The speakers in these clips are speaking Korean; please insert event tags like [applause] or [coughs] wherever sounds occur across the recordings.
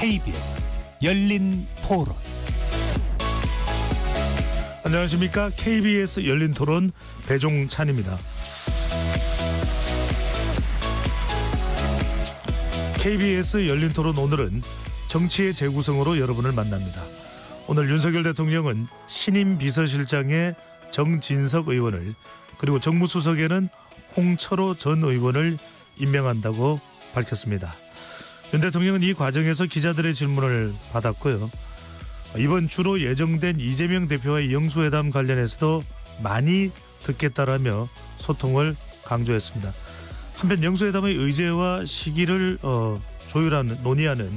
KBS 열린 토론 안녕하십니까 KBS 열린 토론 배종찬입니다. KBS 열린 토론 오늘은 정치의 재구성으로 여러분을 만납니다. 오늘 윤석열 대통령은 신임 비서실장의 정진석 의원을 그리고 정무수석에는 홍철호 전 의원을 임명한다고 밝혔습니다. 윤 대통령은 이 과정에서 기자들의 질문을 받았고요. 이번 주로 예정된 이재명 대표와의 영수회담 관련해서도 많이 듣겠다라며 소통을 강조했습니다. 한편 영수회담의 의제와 시기를 어, 조율하는 논의하는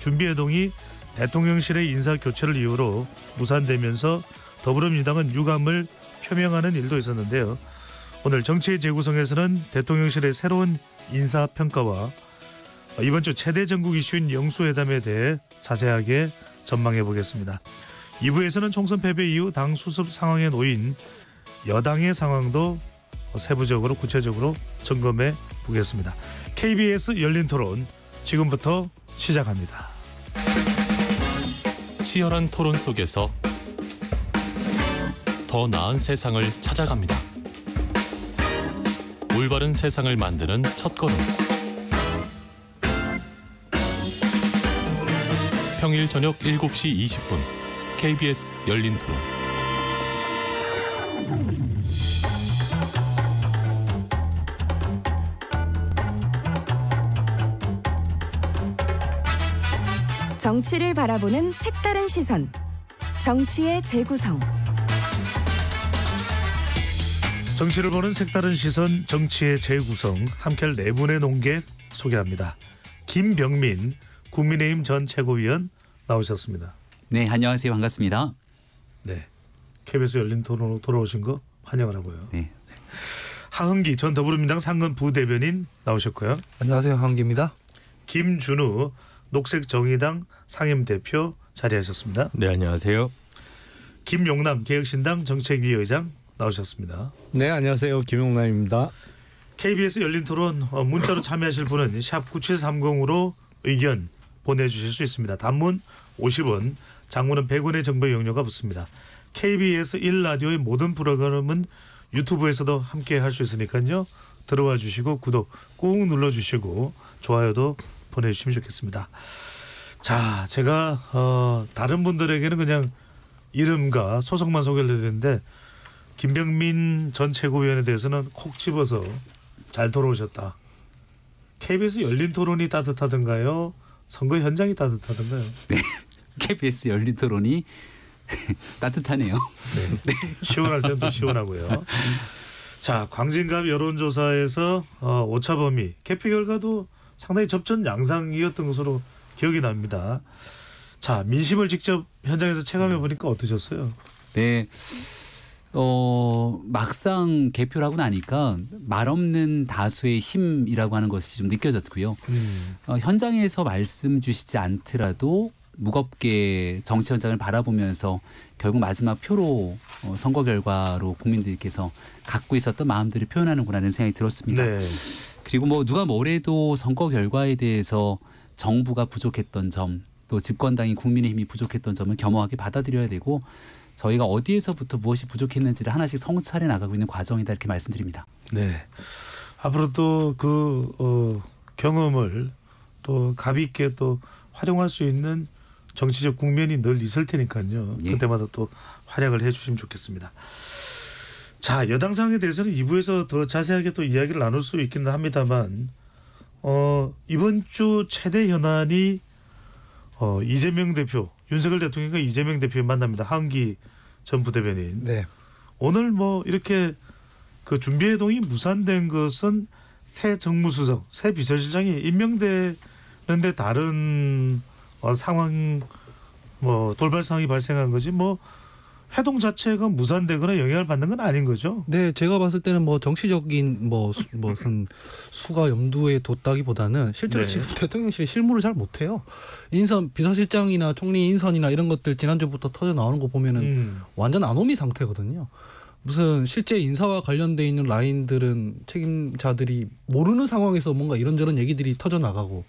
준비회동이 대통령실의 인사 교체를 이유로 무산되면서 더불어민주당은 유감을 표명하는 일도 있었는데요. 오늘 정치의 재구성에서는 대통령실의 새로운 인사평가와 어, 이번 주 최대 전국 이슈인 영수회담에 대해 자세하게 전망해 보겠습니다. 2부에서는 총선 패배 이후 당 수습 상황에 놓인 여당의 상황도 세부적으로 구체적으로 점검해 보겠습니다. KBS 열린 토론 지금부터 시작합니다. 치열한 토론 속에서 더 나은 세상을 찾아갑니다. 올바른 세상을 만드는 첫 걸음. 평일 저녁 7시 20분 KBS 열린 토론 정치를 바라보는 색다른 시선 정치의 재구성 정치를 보는 색다른 시선 정치의 재구성 함께할 네 분의 농객 소개합니다. 김병민 국민의힘 전 최고위원 나오셨습니다. 네, 안녕하세요. 반갑습니다. 네. KBS 열린 토론으로 돌아오신 거 환영을 하고요. 네. 네. 하은기 전더불어민당 상근 부대변인 나오셨고요. 안녕하세요. 하은기입니다. 김준우 녹색정의당 상임대표 자리하셨습니다. 네, 안녕하세요. 김용남 개혁신당 정책위의장 나오셨습니다. 네, 안녕하세요. 김용남입니다. KBS 열린 토론 어, 문자로 참여하실 분은 샵 9730으로 의견 보내주실 수 있습니다. 단문 50원, 장문은 100원의 정보 용료가 붙습니다. KBS 1라디오의 모든 프로그램은 유튜브에서도 함께 할 수 있으니까요. 들어와 주시고 구독 꾹 눌러 주시고 좋아요도 보내주시면 좋겠습니다. 자, 제가 어, 다른 분들에게는 그냥 이름과 소속만 소개를 드리는데 김병민 전 최고위원에 대해서는 콕 집어서 잘 돌아오셨다. KBS 열린 토론이 따뜻하던가요? 선거 현장이 따뜻하던가요? 네. KBS 열린 토론이 [laughs] 따뜻하네요. 네. 네. 시원할 때도 시원하고요. 자, 광진갑 여론조사에서 어, 오차 범위 개표 결과도 상당히 접전 양상이었던 것으로 기억이 납니다. 자, 민심을 직접 현장에서 체감해 보니까 어떠셨어요? 네. 어, 막상 개표를 하고 나니까 말없는 다수의 힘이라고 하는 것이 좀 느껴졌고요. 음. 어, 현장에서 말씀 주시지 않더라도 무겁게 정치 현장을 바라보면서 결국 마지막 표로 어, 선거 결과로 국민들께서 갖고 있었던 마음들을 표현하는구나라는 생각이 들었습니다. 네. 그리고 뭐 누가 뭐래도 선거 결과에 대해서 정부가 부족했던 점, 또 집권당이 국민의힘이 부족했던 점을 겸허하게 받아들여야 되고 저희가 어디에서부터 무엇이 부족했는지를 하나씩 성찰해 나가고 있는 과정이다 이렇게 말씀드립니다. 네. 앞으로도 그 어, 경험을 또 가비 게또 활용할 수 있는 정치적 국면이 늘 있을 테니까요. 예. 그때마다 또 활약을 해주시면 좋겠습니다. 자 여당 상황에 대해서는 2부에서 더 자세하게 또 이야기를 나눌 수 있기는 합니다만 어, 이번 주 최대 현안이 어, 이재명 대표 윤석열 대통령과 이재명 대표를 만납니다. 한기 전 부대변인. 네. 오늘 뭐 이렇게 그 준비해동이 무산된 것은 새 정무수석, 새 비서실장이 임명되는데 다른 어, 상황 뭐 돌발 상황이 발생한 거지 뭐 해동 자체가 무산되거나 영향을 받는 건 아닌 거죠. 네, 제가 봤을 때는 뭐 정치적인 뭐 수, 뭐 무슨 수가 염두에 뒀다기보다는 실제로 네. 지금 대통령실이 실무를 잘 못해요. 인선 비서실장이나 총리 인선이나 이런 것들 지난주부터 터져 나오는 거 보면은 음. 완전 안노미 상태거든요. 무슨 실제 인사와 관련돼 있는 라인들은 책임자들이 모르는 상황에서 뭔가 이런저런 얘기들이 터져 나가고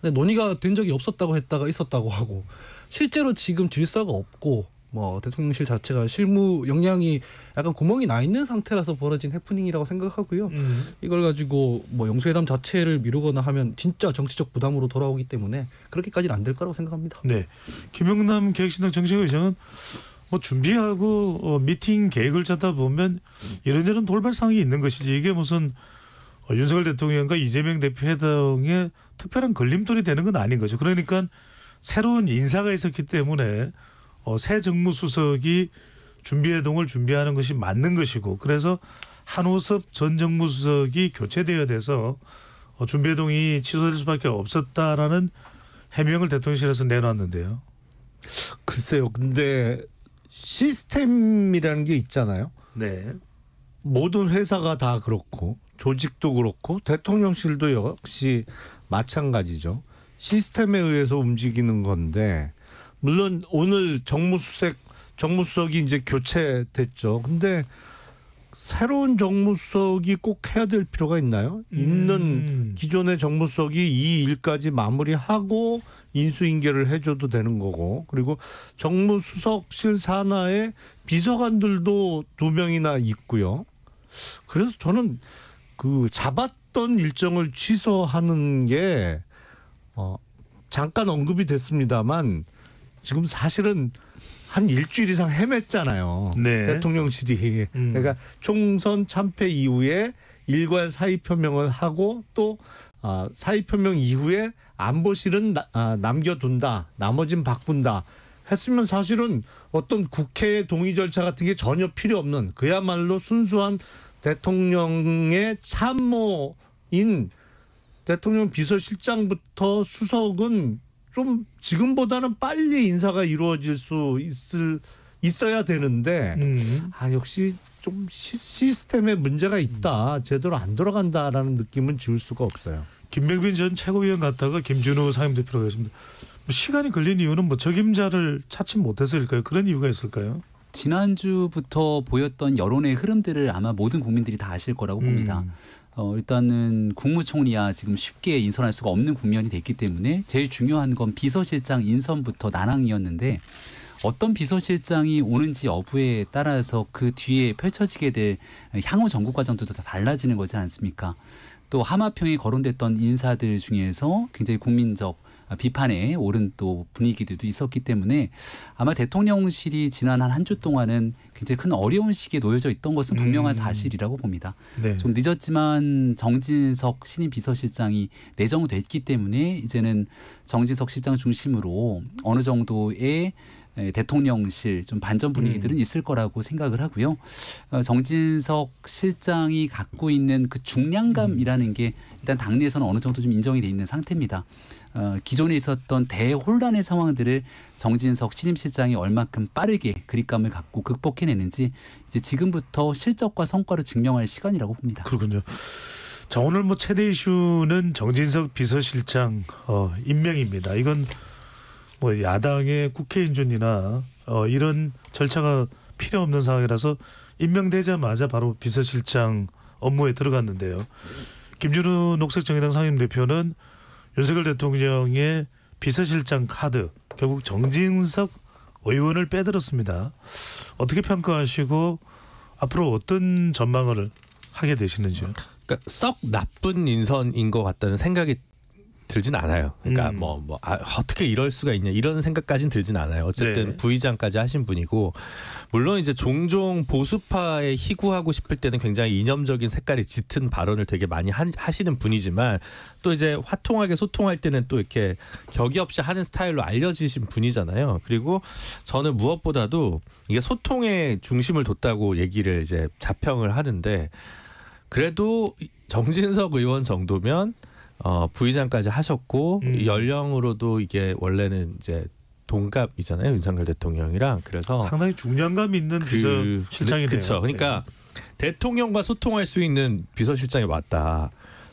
근데 논의가 된 적이 없었다고 했다가 있었다고 하고 실제로 지금 질서가 없고 뭐 대통령실 자체가 실무 역량이 약간 구멍이 나 있는 상태라서 벌어진 해프닝이라고 생각하고요. 음. 이걸 가지고 뭐 영수회담 자체를 미루거나 하면 진짜 정치적 부담으로 돌아오기 때문에 그렇게까지는 안 될 거라고 생각합니다. 네, 김영남 계획신당 정책 의장은 뭐 준비하고 어, 미팅 계획을 짜다 보면 이런저런 돌발상이 황 있는 것이지 이게 무슨 어, 윤석열 대통령과 이재명 대표 회담의 특별한 걸림돌이 되는 건 아닌 거죠. 그러니까 새로운 인사가 있었기 때문에 어, 새 정무수석이 준비해동을 준비하는 것이 맞는 것이고 그래서 한호섭 전 정무수석이 교체되어 돼서 어, 준비해동이 취소될 수밖에 없었다라는 해명을 대통령실에서 내놨는데요. 글쎄요. 근데 시스템이라는 게 있잖아요. 네. 모든 회사가 다 그렇고 조직도 그렇고 대통령실도 역시 마찬가지죠. 시스템에 의해서 움직이는 건데 물론 오늘 정무수석 정무수석이 이제 교체됐죠. 근데 새로운 정무수석이 꼭 해야 될 필요가 있나요? 음. 있는 기존의 정무수석이 이 일까지 마무리하고 인수인계를 해줘도 되는 거고 그리고 정무수석실 산하에 비서관들도 두 명이나 있고요. 그래서 저는 그 잡았던 일정을 취소하는 게 어, 잠깐 언급이 됐습니다만 지금 사실은 한 일주일 이상 헤맸잖아요. 네. 대통령실이. 음. 그러니까 총선 참패 이후에 일괄 사의 표명을 하고 또 아, 사의 표명 이후에 안보실은 아, 남겨둔다. 나머진 바꾼다. 했으면 사실은 어떤 국회 동의 절차 같은 게 전혀 필요 없는 그야말로 순수한 대통령의 참모인 대통령 비서실장부터 수석은 좀 지금보다는 빨리 인사가 이루어질 수 있을 있어야 되는데 음. 아 역시 좀 시, 스템에 문제가 있다 제대로 안 돌아간다라는 느낌은 지울 수가 없어요. 김병빈 전 최고위원 갔다가 김준호 상임대표로 했습니다. 뭐 시간이 걸린 이유는 뭐 적임자를 찾지 못해서일까요? 그런 이유가 있을까요? 지난주부터 보였던 여론의 흐름들을 아마 모든 국민들이 다 아실 거라고 봅니다. 음. 어, 일단은 국무총리야 지금 쉽게 인선할 수가 없는 국면이 됐기 때문에 제일 중요한 건 비서실장 인선부터 난항이었는데 어떤 비서실장이 오는지 여부에 따라서 그 뒤에 펼쳐지게 될 향후 정국 과정도 다 달라지는 거지 않습니까? 또 하마평에 거론됐던 인사들 중에서 굉장히 국민적 비판에 오른 또 분위기들도 있었기 때문에 아마 대통령실이 지난 한한주 동안은 굉장히 큰 어려운 시기에 놓여져 있던 것은 분명한 음. 사실이라고 봅니다. 네. 좀 늦었지만 정진석 신임 비서실장이 내정됐기 때문에 이제는 정진석 실장 중심으로 어느 정도의 대통령실 좀 반전 분위기들은 음. 있을 거라고 생각을 하고요. 어, 정진석 실장이 갖고 있는 그 중량감이라는 음. 게 일단 당내에서는 어느 정도 좀 인정이 돼 있는 상태입니다. 어, 기존에 있었던 대혼란의 상황들을 정진석 신임실장이 얼만큼 빠르게 그립감을 갖고 극복해내는지 이제 지금부터 실적과 성과를 증명할 시간이라고 봅니다. 그렇군요. 자 오늘 뭐 최대 이슈는 정진석 비서실장 어, 임명입니다. 이건 뭐 야당의 국회 인준이나 어, 이런 절차가 필요 없는 상황이라서 임명되자마자 바로 비서실장 업무에 들어갔는데요. 김준우 녹색정의당 상임 대표는 윤석열 대통령의 비서실장 카드 결국 정진석 의원을 빼들었습니다. 어떻게 평가하시고 앞으로 어떤 전망을 하게 되시는지요? 그러니까 썩 나쁜 인선인 것 같다는 생각이 들진 않아요. 그러니까 음. 뭐, 뭐 아, 어떻게 이럴 수가 있냐 이런 생각까진 들진 않아요. 어쨌든 네. 부의장까지 하신 분이고 물론 이제 종종 보수파에 희구하고 싶을 때는 굉장히 이념적인 색깔이 짙은 발언을 되게 많이 하, 하시는 분이지만 또 이제 화통하게 소통할 때는 또 이렇게 격이 없이 하는 스타일로 알려지신 분이잖아요. 그리고 저는 무엇보다도 이게 소통의 중심을 뒀다고 얘기를 이제 자평을 하는데 그래도 정진석 의원 정도면 어, 부의장까지 하셨고 음. 연령으로도 이게 원래는 이제 동갑이잖아요 윤석열 대통령이랑 그래서 상당히 중량감 있는 그, 비서실장이네요. 그렇죠. 그러니까 네. 대통령과 소통할 수 있는 비서실장이 왔다.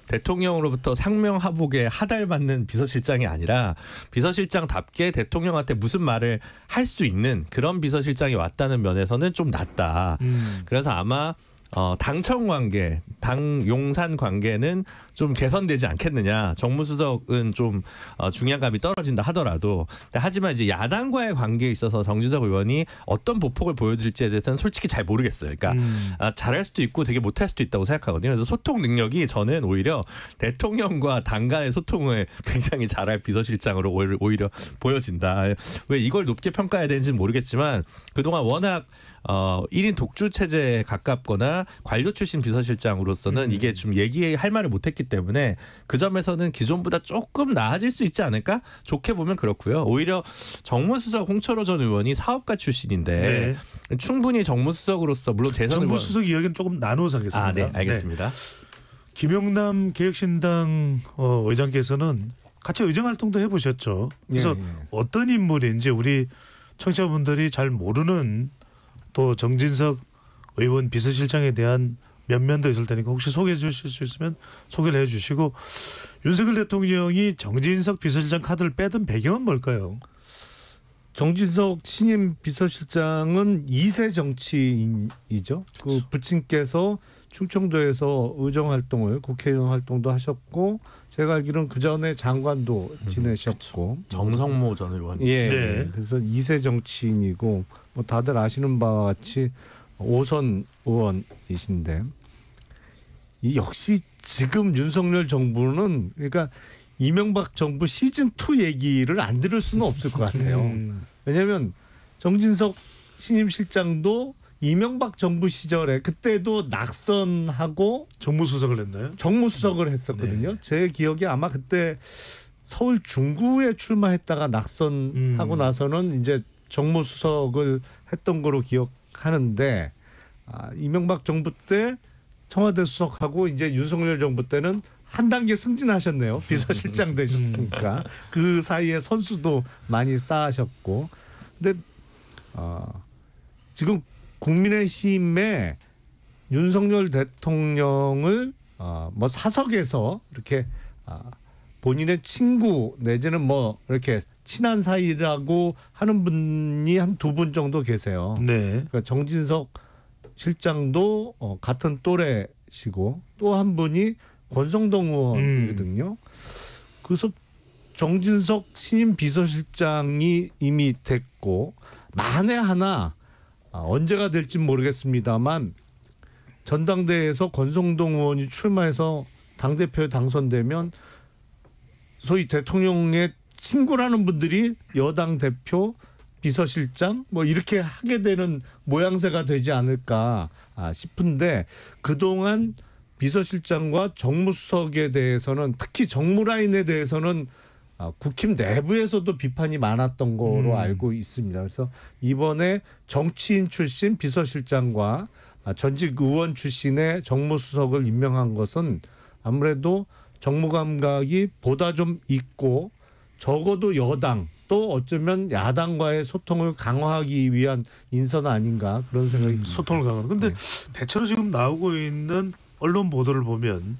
대통령으로부터 상명하복에 하달받는 비서실장이 아니라 비서실장답게 대통령한테 무슨 말을 할 수 있는 그런 비서실장이 왔다는 면에서는 좀 낫다. 음. 그래서 아마 어, 당청 관계, 당 용산 관계는 좀 개선되지 않겠느냐. 정무수석은 좀 어, 중량감이 떨어진다 하더라도 하지만 이제 야당과의 관계에 있어서 정진석 의원이 어떤 보폭을 보여줄지에 대해서는 솔직히 잘 모르겠어요. 그러니까 음. 아, 잘할 수도 있고 되게 못 할 수도 있다고 생각하거든요. 그래서 소통 능력이 저는 오히려 대통령과 당간의 소통을 굉장히 잘할 비서실장으로 오히려, 오히려 보여진다. 왜 이걸 높게 평가해야 되는지는 모르겠지만 그동안 워낙 어 1인 독주 체제에 가깝거나 관료 출신 비서실장으로서는 음. 이게 좀 얘기할 말을 못했기 때문에 그 점에서는 기존보다 조금 나아질 수 있지 않을까 좋게 보면 그렇고요. 오히려 정무수석 홍철호 전 의원이 사업가 출신인데 네. 충분히 정무수석으로서 물론 재선 정무수석 이야기는 조금 나눠서 하겠습니다. 아, 네, 네. 알겠습니다. 네. 김영남 개혁신당 어, 의장께서는 같이 의정 활동도 해보셨죠. 그래서 예, 예. 어떤 인물인지 우리 청취자분들이 잘 모르는 또 정진석 의원 비서실장에 대한 면면도 있을 테니까 혹시 소개해 주실 수 있으면 소개를 해 주시고 윤석열 대통령이 정진석 비서실장 카드를 빼든 배경은 뭘까요? 정진석 신임 비서실장은 2세 정치인이죠. 그 그렇죠. 부친께서 충청도에서 의정 활동을 국회의원 활동도 하셨고 제가 알기로는 그 전에 장관도 음, 그렇죠. 지내셨고 음, 정성모 전 의원 예, 네. 그래서 이세 정치인이고 뭐 다들 아시는 바와 같이 오선 의원이신데 이 역시 지금 윤석열 정부는 그러니까 이명박 정부 시즌 2 얘기를 안 들을 수는 없을 것 같아요. 음. 왜냐하면 정진석 신임 실장도 이명박 정부 시절에 그때도 낙선하고 정무수석을 했나요? 정무수석을 했었거든요. 네. 제 기억에 아마 그때 서울 중구에 출마했다가 낙선하고 음. 나서는 이제 정무수석을 했던 거로 기억하는데 아, 이명박 정부 때 청와대 수석하고 이제 윤석열 정부 때는 한 단계 승진하셨네요. [laughs] 비서실장 되셨으니까 그 사이에 선수도 많이 쌓으셨고 근데 어, 지금 국민의힘의 윤석열 대통령을 어, 뭐 사석에서 이렇게 어, 본인의 친구 내지는 뭐 이렇게 친한 사이라고 하는 분이 한 두 분 정도 계세요. 네. 그러니까 정진석 실장도 어, 같은 또래시고 또 한 분이 권성동 의원이거든요. 음. 그래서 정진석 신임 비서실장이 이미 됐고 만에 하나 아, 언제가 될지 모르겠습니다만 전당대회에서 권성동 의원이 출마해서 당 대표에 당선되면 소위 대통령의 친구라는 분들이 여당 대표 비서실장 뭐 이렇게 하게 되는 모양새가 되지 않을까 아, 싶은데 그동안 비서실장과 정무수석에 대해서는 특히 정무라인에 대해서는 아, 국힘 내부에서도 비판이 많았던 거로 음. 알고 있습니다. 그래서 이번에 정치인 출신 비서실장과 아, 전직 의원 출신의 정무수석을 임명한 것은 아무래도 정무 감각이 보다 좀 있고 적어도 여당 또 어쩌면 야당과의 소통을 강화하기 위한 인선 아닌가 그런 생각이 음, 듭 소통을 강화하는. 근데 네. 대체로 지금 나오고 있는 언론 보도를 보면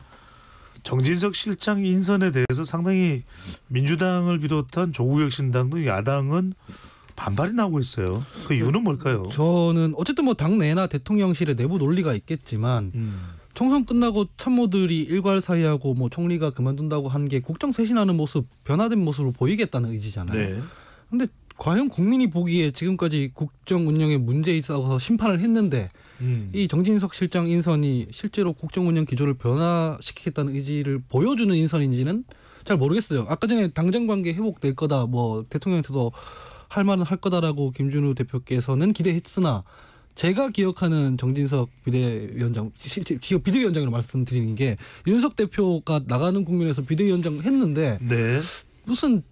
정진석 실장 인선에 대해서 상당히 민주당을 비롯한 조국혁 신당도 야당은 반발이 나오고 있어요. 그 이유는 뭘까요? 저는 어쨌든 뭐 당내나 대통령실의 내부 논리가 있겠지만 음. 총선 끝나고 참모들이 일괄사의하고 뭐 총리가 그만둔다고 한 게 국정 쇄신하는 모습, 변화된 모습으로 보이겠다는 의지잖아요. 네. 근데 과연 국민이 보기에 지금까지 국정 운영에 문제 있어서 심판을 했는데 음. 이 정진석 실장 인선이 실제로 국정 운영 기조를 변화시키겠다는 의지를 보여주는 인선인지는 잘 모르겠어요. 아까 전에 당정 관계 회복될 거다, 뭐 대통령한테도 할 말은 할 거다라고 김준우 대표께서는 기대했으나 제가 기억하는 정진석 비대위원장 실제 비대위원장으로 말씀드리는 게 윤석 대표가 나가는 국면에서 비대위원장 했는데 네. 무슨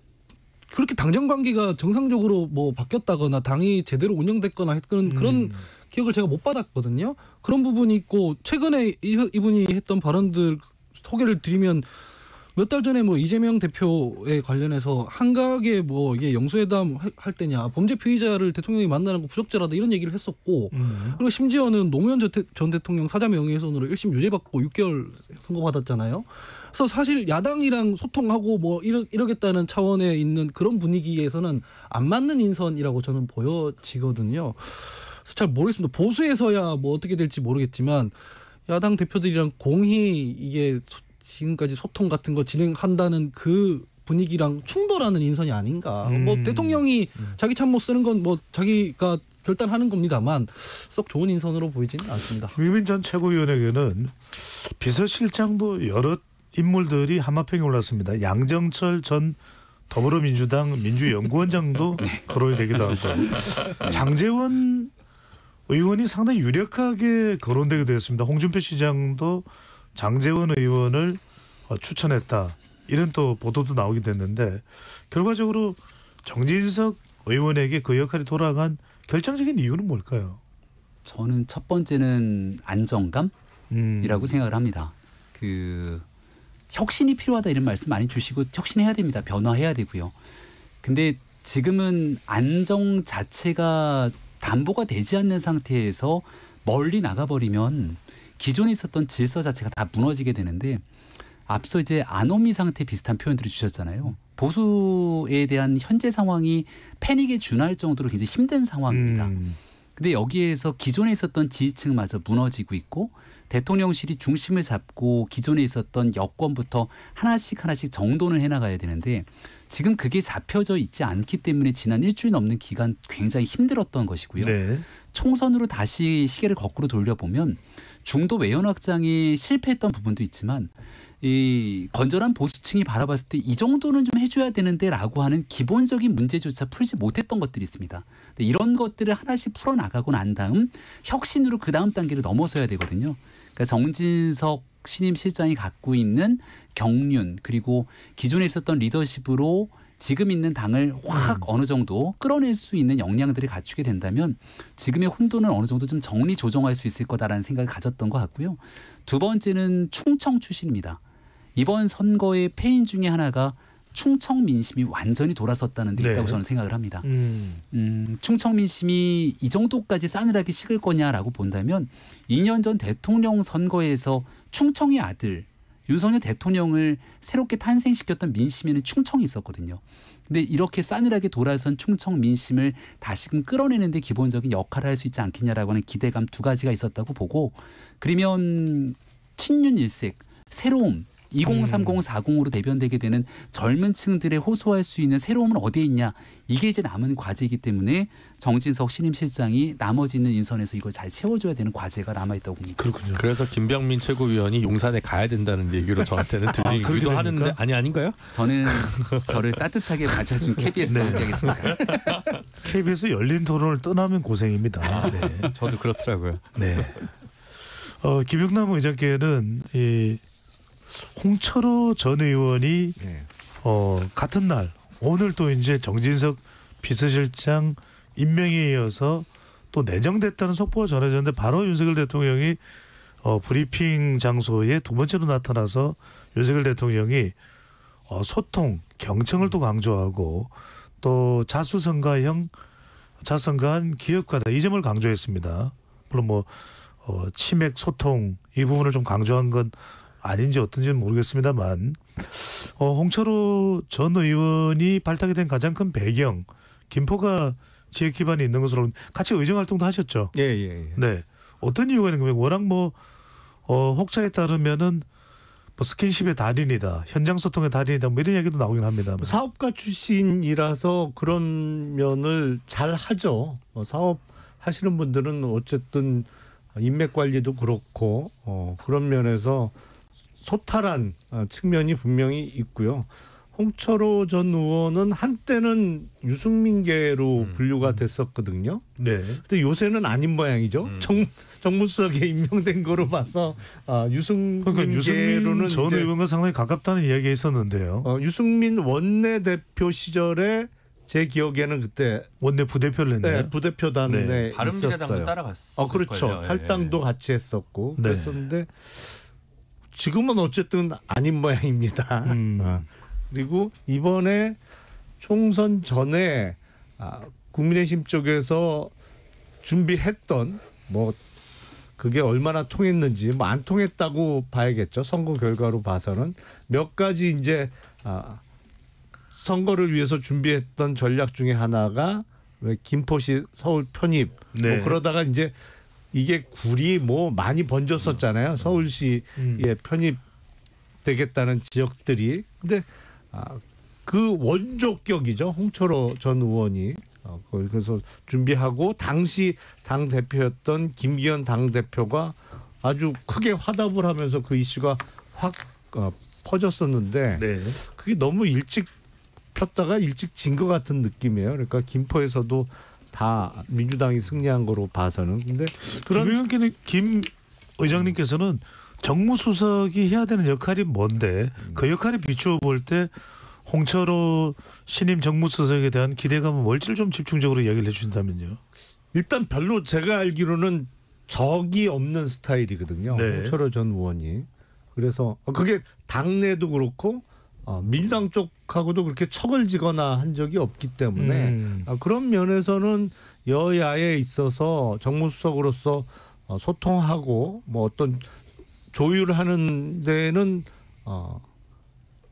그렇게 당정 관계가 정상적으로 뭐 바뀌었다거나 당이 제대로 운영됐거나 했던 그런, 음. 그런 기억을 제가 못 받았거든요. 그런 부분이 있고 최근에 이분이 했던 발언들 소개를 드리면 몇 달 전에 뭐 이재명 대표에 관련해서 한가하게뭐 이게 영수회담 할 때냐 범죄 피의자를 대통령이 만나는 거 부적절하다 이런 얘기를 했었고 음. 그리고 심지어는 노무현 전 대통령 사자 명예훼손으로 1심 유죄 받고 6개월 선고 받았잖아요. 그래서 사실 야당이랑 소통하고 뭐 이러, 이러겠다는 차원에 있는 그런 분위기에서는 안 맞는 인선이라고 저는 보여지거든요. 잘 모르겠습니다. 보수에서야 뭐 어떻게 될지 모르겠지만 야당 대표들이랑 공히 이게 지금까지 소통 같은 거 진행한다는 그 분위기랑 충돌하는 인선이 아닌가. 뭐 음. 음. 뭐 대통령이 자기 참모 쓰는 건 뭐 자기가 결단하는 겁니다만 썩 좋은 인선으로 보이지는 않습니다. 위민 전 최고위원에게는 비서실장도 여러 인물들이 한마평에 올랐습니다. 양정철 전 더불어민주당 민주연구원장도 [laughs] 거론이 되기도 하고 [laughs] 장재원 의원이 상당히 유력하게 거론되게 되었습니다. 홍준표 시장도 장재원 의원을 어, 추천했다. 이런 또 보도도 나오게 됐는데 결과적으로 정진석 의원에게 그 역할이 돌아간 결정적인 이유는 뭘까요? 저는 첫 번째는 안정감이라고 음. 생각을 합니다. 그 혁신이 필요하다 이런 말씀 많이 주시고 혁신해야 됩니다. 변화해야 되고요. 근데 지금은 안정 자체가 담보가 되지 않는 상태에서 멀리 나가버리면 기존에 있었던 질서 자체가 다 무너지게 되는데 앞서 이제 아노미 상태 비슷한 표현들을 주셨잖아요. 보수에 대한 현재 상황이 패닉에 준할 정도로 굉장히 힘든 상황입니다. 음. 근데 여기에서 기존에 있었던 지지층마저 무너지고 있고 대통령실이 중심을 잡고 기존에 있었던 여권부터 하나씩 하나씩 정돈을 해나가야 되는데 지금 그게 잡혀져 있지 않기 때문에 지난 일주일 넘는 기간 굉장히 힘들었던 것이고요. 네. 총선으로 다시 시계를 거꾸로 돌려보면 중도 외연 확장이 실패했던 부분도 있지만 이 건전한 보수층이 바라봤을 때 이 정도는 좀 해줘야 되는데라고 하는 기본적인 문제조차 풀지 못했던 것들이 있습니다. 이런 것들을 하나씩 풀어나가고 난 다음 혁신으로 그 다음 단계를 넘어서야 되거든요. 그러니까 정진석 신임 실장이 갖고 있는 경륜 그리고 기존에 있었던 리더십으로 지금 있는 당을 확 음. 어느 정도 끌어낼 수 있는 역량들을 갖추게 된다면 지금의 혼돈을 어느 정도 좀 정리 조정할 수 있을 거다라는 생각을 가졌던 것 같고요. 두 번째는 충청 출신입니다. 이번 선거의 패인 중에 하나가 충청 민심이 완전히 돌아섰다는 데 네. 있다고 저는 생각을 합니다. 음. 음, 충청 민심이 이 정도까지 싸늘하게 식을 거냐라고 본다면 2년 전 대통령 선거에서 충청의 아들 윤석열 대통령을 새롭게 탄생시켰던 민심에는 충청이 있었거든요. 근데 이렇게 싸늘하게 돌아선 충청 민심을 다시금 끌어내는데 기본적인 역할을 할 수 있지 않겠냐라고 하는 기대감 두 가지가 있었다고 보고 그러면 친윤 일색 새로운 2030, 40으로 대변되게 되는 젊은 층들의 호소할 수 있는 새로움은 어디에 있냐. 이게 이제 남은 과제이기 때문에 정진석 신임실장이 나머지 는 인선에서 이걸 잘 채워줘야 되는 과제가 남아있다고 봅니다. 그렇군요. 그래서 김병민 최고위원이 용산에 가야 된다는 얘기로 저한테는 들리기도 아, 하는데 아니 아닌가요? 저는 저를 따뜻하게 맞아준 KBS가 네. 되겠습니다. [laughs] KBS 열린 토론을 떠나면 고생입니다. 네. 저도 그렇더라고요. 네. 어, 김영남 의장께는 이 홍철호 전 의원이 네. 어, 같은 날 오늘 또 이제 정진석 비서실장 임명에 이어서 또 내정됐다는 속보가 전해졌는데 바로 윤석열 대통령이 어, 브리핑 장소에 두 번째로 나타나서 윤석열 대통령이 어, 소통, 경청을 또 강조하고 또 자수성가형 자성가한 기업가다 이 점을 강조했습니다. 물론 뭐 어, 치맥 소통 이 부분을 좀 강조한 건 아닌지 어떤지는 모르겠습니다만 어, 홍철호전 의원이 발탁이 된 가장 큰 배경 김포가 지역 기반이 있는 것으로 같이 의정 활동도 하셨죠. 예, 예, 예. 네. 어떤 이유가 있는 겁니까? 워낙 뭐 어, 혹자에 따르면은 뭐 스킨십의 달인이다, 현장 소통의 달인이다, 뭐 이런 이야기도 나오긴 합니다. 사업가 출신이라서 그런 면을 잘 하죠. 뭐 사업 하시는 분들은 어쨌든 인맥 관리도 그렇고 어, 그런 면에서 소탈한 어, 측면이 분명히 있고요. 홍철호 전 의원은 한때는 유승민계로 음, 분류가 음. 됐었거든요. 네. 근데 요새는 아닌 모양이죠. 음. 정, 정무수석에 임명된 거로 봐서 아, 유승민계로는 그러니까 유승민 전 의원과 상당히 가깝다는 이야기가 있었는데요. 어, 유승민 원내대표 시절에 제 기억에는 그때 원내 부대표를 했네요. 네, 부대표단에 네. 바른미래당도 따라갔어요. 어, 그렇죠. 거예요. 예, 예. 탈당도 같이 했었고 네. 그랬었는데 지금은 어쨌든 아닌 모양입니다. 음. 어. 그리고 이번에 총선 전에 아, 국민의힘 쪽에서 준비했던 뭐 그게 얼마나 통했는지 뭐안 통했다고 봐야겠죠. 선거 결과로 봐서는 몇 가지 이제 아, 선거를 위해서 준비했던 전략 중에 하나가 왜 김포시 서울 편입 뭐 네. 뭐 그러다가 이제 이게 굴이 뭐 많이 번졌었잖아요. 서울시에 음. 편입되겠다는 지역들이. 근데 아, 그 원조격이죠. 홍철호 전 의원이. 어, 그래서 준비하고 당시 당 대표였던 김기현 당 대표가 아주 크게 화답을 하면서 그 이슈가 확 어, 퍼졌었는데 네. 그게 너무 일찍 폈다가 일찍 진 것 같은 느낌이에요. 그러니까 김포에서도 다 민주당이 승리한 거로 봐서는 근데 그런 김, 김 의장님께서는 정무수석이 해야 되는 역할이 뭔데 그 역할에 비추어 볼 때 홍철호 신임 정무수석에 대한 기대감은 뭘지를 좀 집중적으로 이야기를 해주신다면요. 일단 별로 제가 알기로는 적이 없는 스타일이거든요. 네. 홍철호 전 의원이. 그래서 그게 당내도 그렇고 어, 민주당 쪽하고도 그렇게 척을 지거나 한 적이 없기 때문에 음. 아, 그런 면에서는 여야에 있어서 정무수석으로서 어, 소통하고 뭐 어떤 조율하는 데는 어,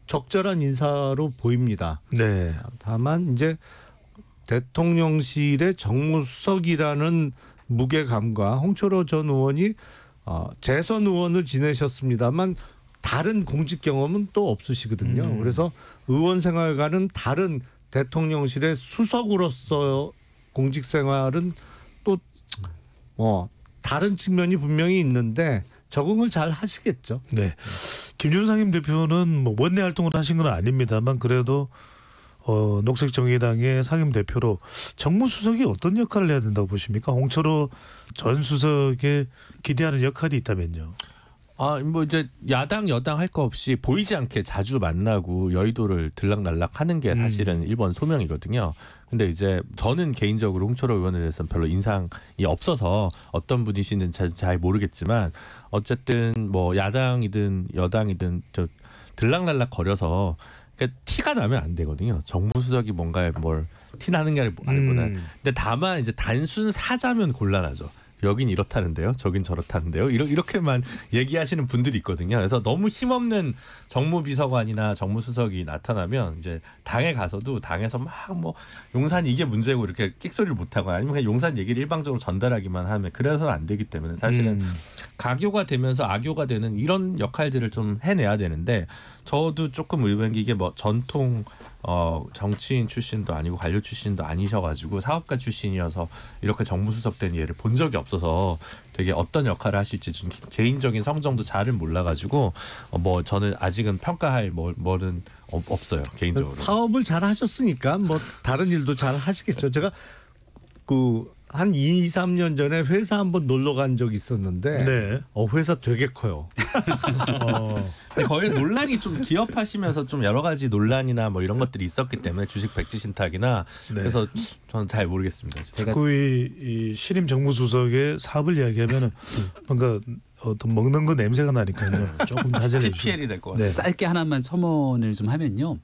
적절한 인사로 보입니다. 네. 아, 다만 이제 대통령실의 정무수석이라는 무게감과 홍철호 전 의원이 어, 재선 의원을 지내셨습니다만 다른 공직 경험은 또 없으시거든요. 음. 그래서 의원 생활과는 다른 대통령실의 수석으로서 공직 생활은 또 어, 다른 측면이 분명히 있는데 적응을 잘 하시겠죠. 네. 김준상임 대표는 뭐 원내 활동을 하신 건 아닙니다만 그래도 어, 녹색정의당의 상임 대표로 정무수석이 어떤 역할을 해야 된다고 보십니까? 홍철호 전 수석에 기대하는 역할이 있다면요. 아, 뭐 이제 야당 여당 할 거 없이 보이지 않게 자주 만나고 여의도를 들락날락 하는 게 음. 사실은 음. 일본 소명이거든요. 근데 이제 저는 개인적으로 홍철호 의원에 대해서는 별로 인상이 없어서 어떤 분이신지는 잘, 잘 모르겠지만 어쨌든 뭐 야당이든 여당이든 저 들락날락 거려서 그러니까 티가 나면 안 되거든요. 정부 수석이 뭔가에 뭘 티나는 게 아니보다. 음. 근데 다만 이제 단순 사자면 곤란하죠. 여긴 이렇다는데요. 저긴 저렇다는데요. 이렇게만 얘기하시는 분들이 있거든요. 그래서 너무 힘없는 정무비서관이나 정무수석이 나타나면 이제 당에 가서도 당에서 막 뭐 용산 이게 문제고 이렇게 끽소리를 못하고 아니면 그냥 용산 얘기를 일방적으로 전달하기만 하면 그래서는 안 되기 때문에 사실은 음. 가교가 되면서 악교가 되는 이런 역할들을 좀 해내야 되는데 저도 조금 의외인 게 이게 뭐 전통 어, 정치인 출신도 아니고 관료 출신도 아니셔가지고 사업가 출신이어서 이렇게 정무수석된 예를 본 적이 없어서 되게 어떤 역할을 하실지 좀 개인적인 성정도 잘은 몰라가지고 어, 뭐 저는 아직은 평가할 뭐, 뭐는 없어요 개인적으로 사업을 잘 하셨으니까 뭐 다른 일도 잘 하시겠죠 제가 그한 2, 3년 전에 회사 한번 놀러 간 적이 있었는데 네. 어, 회사 되게 커요. [laughs] 어. 거의 논란이 좀 기업하시면서 좀 여러 가지 논란이나 뭐 이런 것들이 있었기 때문에 주식 백지 신탁이나 네. 그래서 저는 잘 모르겠습니다. 제 자꾸 이, 이 신임 정부 수석의 사업을 이야기하면 뭔가 어떤 먹는 거 냄새가 나니까요. 조금 자제해 를 주세요. PL이 될 것 같아요. 네. 짧게 하나만 첨언을 좀 하면요.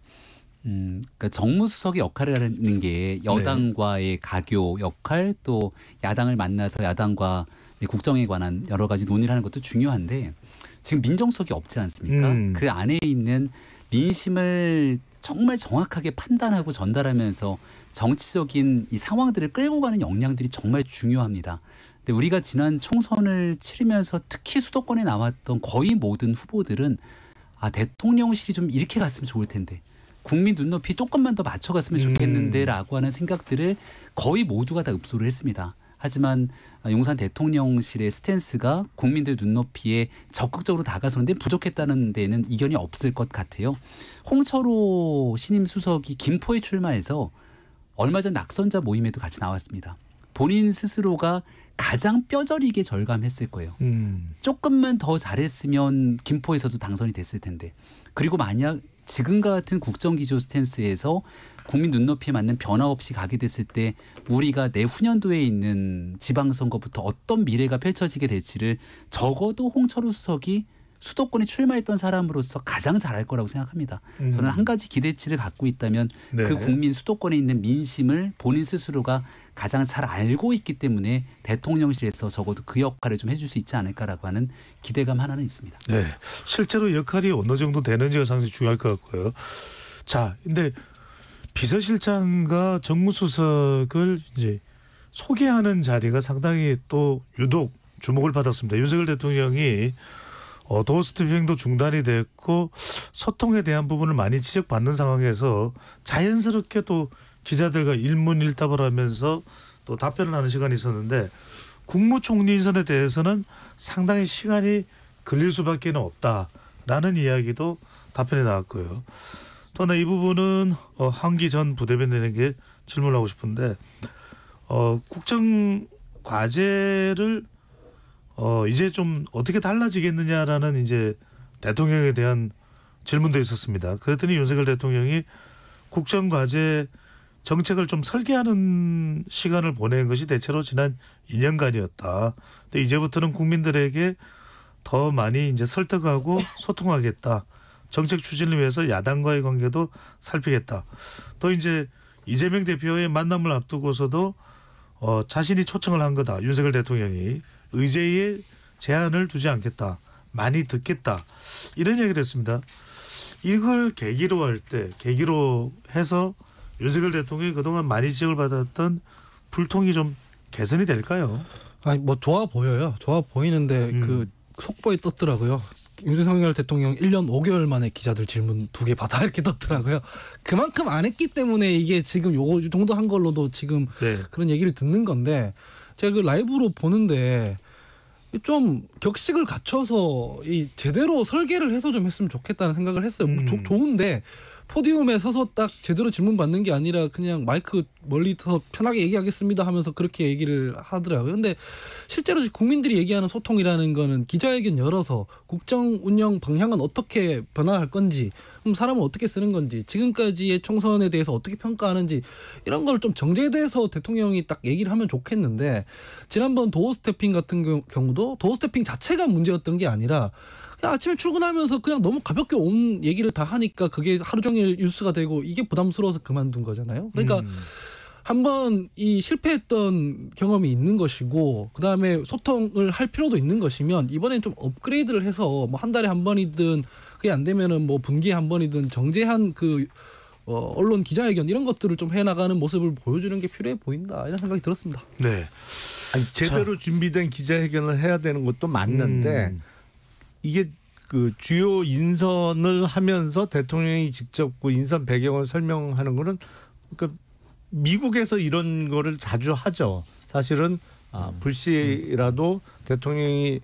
음, 그러니까 정무수석의 역할을 하는 게 여당과의 네. 가교 역할 또 야당을 만나서 야당과 국정에 관한 여러 가지 논의를 하는 것도 중요한데 지금 민정수석이 없지 않습니까? 음. 그 안에 있는 민심을 정말 정확하게 판단하고 전달하면서 정치적인 이 상황들을 끌고 가는 역량들이 정말 중요합니다. 근데 우리가 지난 총선을 치르면서 특히 수도권에 나왔던 거의 모든 후보들은 아 대통령실이 좀 이렇게 갔으면 좋을 텐데 국민 눈높이 조금만 더 맞춰갔으면 음. 좋겠는데라고 음. 하는 생각들을 거의 모두가 다 읍소를 했습니다. 하지만 어, 용산 대통령실의 스탠스가 국민들 눈높이에 적극적으로 다가서는데 부족했다는 데는 이견이 없을 것 같아요. 홍철호 신임 수석이 김포에 출마해서 얼마 전 낙선자 모임에도 같이 나왔습니다. 본인 스스로가 가장 뼈저리게 절감했을 거예요. 음. 조금만 더 잘했으면 김포에서도 당선이 됐을 텐데. 그리고 만약 지금과 같은 국정기조 스탠스에서 국민 눈높이에 맞는 변화 없이 가게 됐을 때 우리가 내후년도에 있는 지방선거부터 어떤 미래가 펼쳐지게 될지를 적어도 홍철우 수석이 수도권에 출마했던 사람으로서 가장 잘할 거라고 생각합니다. 음. 저는 한 가지 기대치를 갖고 있다면 그 네. 그 국민 수도권에 있는 민심을 본인 스스로가 가장 잘 알고 있기 때문에 대통령실에서 적어도 그 역할을 좀 해 줄 수 있지 않을까라고 하는 기대감 하나는 있습니다. 네, 실제로 역할이 어느 정도 되는지가 상당히 중요할 것 같고요. 자, 근데 비서실장과 정무수석을 이제 소개하는 자리가 상당히 또 유독 주목을 받았습니다. 윤석열 대통령이 어, 도 스티핑도 중단이 됐고 소통에 대한 부분을 많이 지적받는 상황에서 자연스럽게 또 기자들과 일문일답을 하면서 또 답변을 하는 시간이 있었는데 국무총리 인선에 대해서는 상당히 시간이 걸릴 수밖에 없다라는 이야기도 답변이 나왔고요. 또나 이 부분은 어, 한기 전 부대변인에게 질문하고 싶은데 어, 국정 과제를 어 이제 좀 어떻게 달라지겠느냐라는 이제 대통령에 대한 질문도 있었습니다. 그랬더니 윤석열 대통령이 국정 과제 정책을 좀 설계하는 시간을 보낸 것이 대체로 지난 2년간이었다. 근데 이제부터는 국민들에게 더 많이 이제 설득하고 [laughs] 소통하겠다. 정책 추진을 위해서 야당과의 관계도 살피겠다. 또 이제 이재명 대표의 만남을 앞두고서도 어, 자신이 초청을 한 거다. 윤석열 대통령이 의제에 제한을 두지 않겠다. 많이 듣겠다. 이런 얘기를 했습니다. 이걸 계기로 할 때 계기로 해서 윤석열 대통령이 그동안 많이 지적을 받았던 불통이 좀 개선이 될까요? 아니 뭐 좋아 보여요. 좋아 보이는데 음. 그 속보에 떴더라고요. 윤석열 대통령 1년 5개월 만에 기자들 질문 두 개 받아 이렇게 떴더라고요. 그만큼 안 했기 때문에 이게 지금 요 정도 한 걸로도 지금 네. 그런 얘기를 듣는 건데 제가 그 라이브로 보는데 좀 격식을 갖춰서 이 제대로 설계를 해서 좀 했으면 좋겠다는 생각을 했어요. 뭐 음. 조, 좋은데 포디움에 서서 딱 제대로 질문 받는 게 아니라 그냥 마이크 멀리서 편하게 얘기하겠습니다 하면서 그렇게 얘기를 하더라고요. 근데 실제로 국민들이 얘기하는 소통이라는 거는 기자회견 열어서 국정 운영 방향은 어떻게 변화할 건지, 그럼 사람은 어떻게 쓰는 건지, 지금까지의 총선에 대해서 어떻게 평가하는지 이런 걸 좀 정제돼서 대통령이 딱 얘기를 하면 좋겠는데 지난번 도어 스태핑 같은 경우도 도어 스태핑 자체가 문제였던 게 아니라 아침에 출근하면서 그냥 너무 가볍게 온 얘기를 다 하니까 그게 하루 종일 뉴스가 되고 이게 부담스러워서 그만둔 거잖아요. 그러니까 음. 한번 이 실패했던 경험이 있는 것이고 그다음에 소통을 할 필요도 있는 것이면 이번엔 좀 업그레이드를 해서 뭐 한 달에 한 번이든 그게 안 되면은 뭐 분기에 한 번이든 정제한 그 어, 언론 기자회견 이런 것들을 좀 해나가는 모습을 보여주는 게 필요해 보인다 이런 생각이 들었습니다. 네, 아니, 제대로 자. 준비된 기자회견을 해야 되는 것도 맞는데 음. 이게 그 주요 인선을 하면서 대통령이 직접 그 인선 배경을 설명하는 거는 그러니까 미국에서 이런 거를 자주 하죠. 사실은 아, 음. 불씨라도 대통령이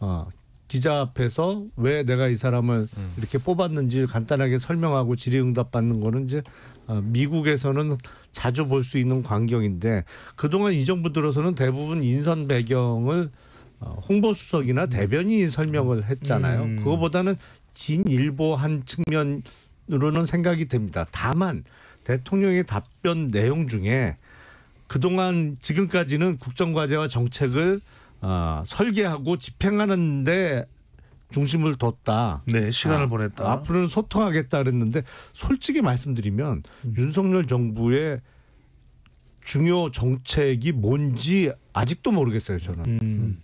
어, 기자 앞에서 왜 내가 이 사람을 음. 이렇게 뽑았는지 간단하게 설명하고 질의응답 받는 거는 이제 어, 미국에서는 자주 볼 수 있는 광경인데 그동안 이 정부 들어서는 대부분 인선 배경을 어, 홍보수석이나 대변인이 설명을 했잖아요. 음. 그거보다는 진일보한 측면으로는 생각이 됩니다 다만 대통령의 답변 내용 중에 그동안 지금까지는 국정과제와 정책을 어, 설계하고 집행하는데 중심을 뒀다. 네, 시간을 아, 보냈다. 앞으로는 소통하겠다 그랬는데 솔직히 말씀드리면 음. 윤석열 정부의 중요 정책이 뭔지 아직도 모르겠어요, 저는. 음.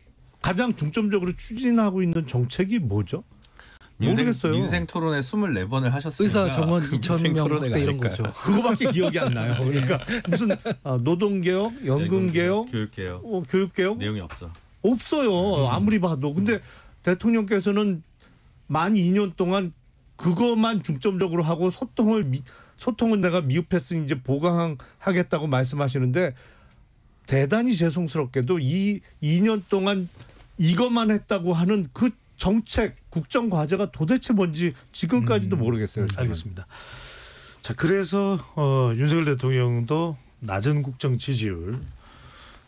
가장 중점적으로 추진하고 있는 정책이 뭐죠? 모르겠어요. 민생 토론회 24번을 하셨어요. 의사 정원 2천 그 명대 이런 거죠. 그거밖에 기억이 안 나요. 예. 그러니까 무슨 아, 노동 개혁, 예, 연금 개혁, 교육 개혁, 어, 교육 개혁 내용이 없죠. 없어요. 음. 아무리 봐도. 근데 대통령께서는 만 2년 동안 그것만 중점적으로 하고 소통을 미, 소통은 내가 미흡했으니 이제 보강하겠다고 말씀하시는데 대단히 죄송스럽게도 이 2년 동안 이것만 했다고 하는 그 정책 국정 과제가 도대체 뭔지 지금까지도 음, 모르겠어요. 저는. 알겠습니다. 자 그래서 어, 윤석열 대통령도 낮은 국정 지지율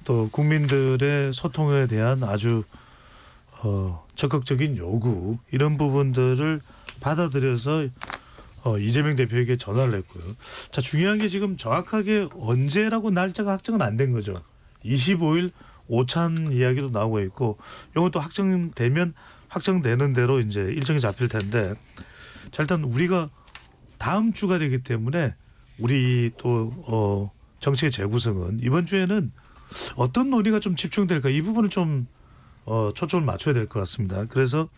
또 국민들의 소통에 대한 아주 어, 적극적인 요구 이런 부분들을 받아들여서 어, 이재명 대표에게 전화를 했고요. 자 중요한 게 지금 정확하게 언제라고 날짜가 확정은 안 된 거죠. 25일 오찬 이야기도 나오고 있고 이것도 확정되면 확정되는 대로 이제 일정이 잡힐 텐데 자 일단 우리가 다음 주가 되기 때문에 우리 또 어, 정치의 재구성은 이번 주에는 어떤 논의가 좀 집중될까 이 부분을 좀 어, 초점을 맞춰야 될 것 같습니다. 그래서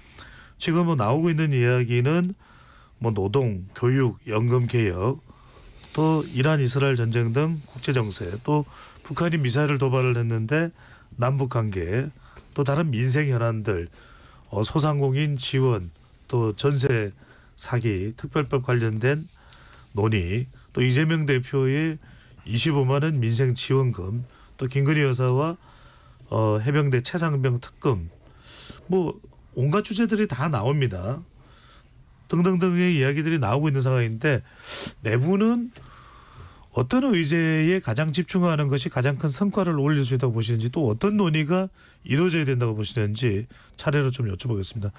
지금 뭐 나오고 있는 이야기는 뭐 노동, 교육, 연금 개혁, 또 이란 이스라엘 전쟁 등 국제 정세, 또 북한이 미사일을 도발을 했는데 남북 관계 또 다른 민생 현안들 어, 소상공인 지원 또 전세 사기 특별법 관련된 논의 또 이재명 대표의 25만 원 민생 지원금 또 김건희 여사와 어, 해병대 최상병 특검 뭐 온갖 주제들이 다 나옵니다. 등등등의 이야기들이 나오고 있는 상황인데 내부는 어떤 의제에 가장 집중하는 것이 가장 큰 성과를 올릴 수 있다고 보시는지 또 어떤 논의가 이루어져야 된다고 보시는지 차례로 좀 여쭤보겠습니다.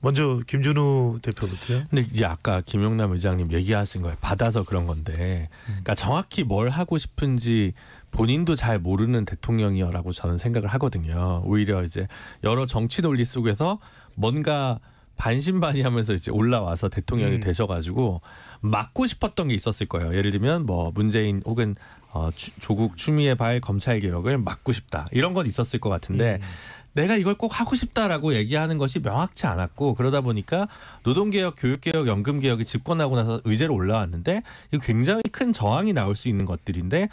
먼저 김준우 대표부터요. 근데 이제 아까 김용남 의장님 얘기하신 거예요. 받아서 그런 건데, 그러니까 정확히 뭘 하고 싶은지 본인도 잘 모르는 대통령이어라고 저는 생각을 하거든요. 오히려 이제 여러 정치 논리 속에서 뭔가 반신반의하면서 이제 올라와서 대통령이 음. 되셔가지고 막고 싶었던 게 있었을 거예요. 예를 들면 뭐 문재인 혹은 어, 추, 조국 추미애 발 검찰 개혁을 막고 싶다 이런 건 있었을 것 같은데 음. 음. 내가 이걸 꼭 하고 싶다라고 얘기하는 것이 명확치 않았고 그러다 보니까 노동개혁, 교육개혁, 연금개혁이 집권하고 나서 의제로 올라왔는데 이거 굉장히 큰 저항이 나올 수 있는 것들인데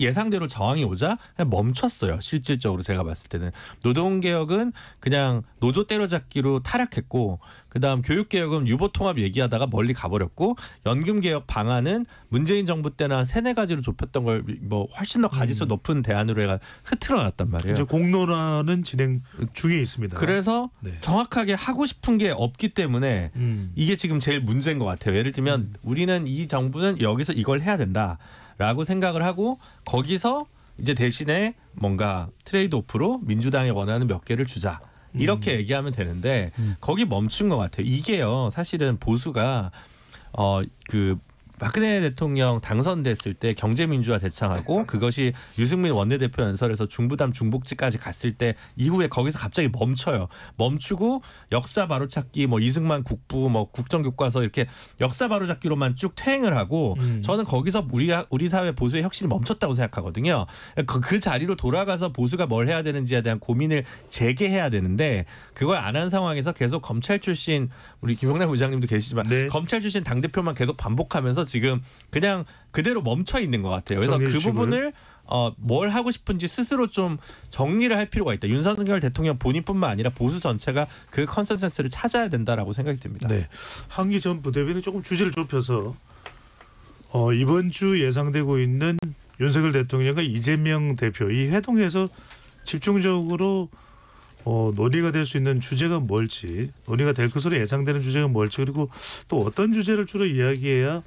예상대로 저항이 오자 그냥 멈췄어요. 실질적으로 제가 봤을 때는 노동 개혁은 그냥 노조 때려잡기로 타락했고 그다음 교육 개혁은 유보 통합 얘기하다가 멀리 가버렸고 연금 개혁 방안은 문재인 정부 때나 세네 가지로 좁혔던 걸 뭐 훨씬 더 가지수 음. 높은 대안으로 해가 흐트러났단 말이에요. 이제 공론화는 진행 중에 있습니다. 그래서 네. 정확하게 하고 싶은 게 없기 때문에 음. 이게 지금 제일 문제인 것 같아요. 예를 들면 음. 우리는 이 정부는 여기서 이걸 해야 된다. 라고 생각을 하고 거기서 이제 대신에 뭔가 트레이드 오프로 민주당이 원하는 몇 개를 주자. 이렇게 음. 얘기하면 되는데 음. 거기 멈춘 것 같아요. 이게요 사실은 보수가 어그 박근혜 대통령 당선됐을 때 경제민주화 대창하고 네. 그것이 유승민 원내대표 연설에서 중부담 중복지까지 갔을 때 이후에 거기서 갑자기 멈춰요. 멈추고 역사 바로잡기뭐 이승만 국부 뭐 국정교과서 이렇게 역사 바로잡기로만 쭉 퇴행을 하고 음. 저는 거기서 우리 우리 사회 보수의 혁신이 멈췄다고 생각하거든요. 그, 그 자리로 돌아가서 보수가 뭘 해야 되는지에 대한 고민을 재개해야 되는데 그걸 안 한 상황에서 계속 검찰 출신 우리 김영남 부장님도 계시지만 네. 검찰 출신 당 대표만 계속 반복하면서 지금 그냥 그대로 멈춰 있는 것 같아요. 그래서 그 부분을 어, 뭘 하고 싶은지 스스로 좀 정리를 할 필요가 있다. 윤석열 대통령 본인뿐만 아니라 보수 전체가 그 컨센서스를 찾아야 된다라고 생각이 듭니다. 네. 한기 전 부대변인 조금 주제를 좁혀서 어, 이번 주 예상되고 있는 윤석열 대통령과 이재명 대표 이 회동에서 집중적으로 어, 논의가 될 수 있는 주제가 뭘지 논의가 될 것으로 예상되는 주제가 뭘지 그리고 또 어떤 주제를 주로 이야기해야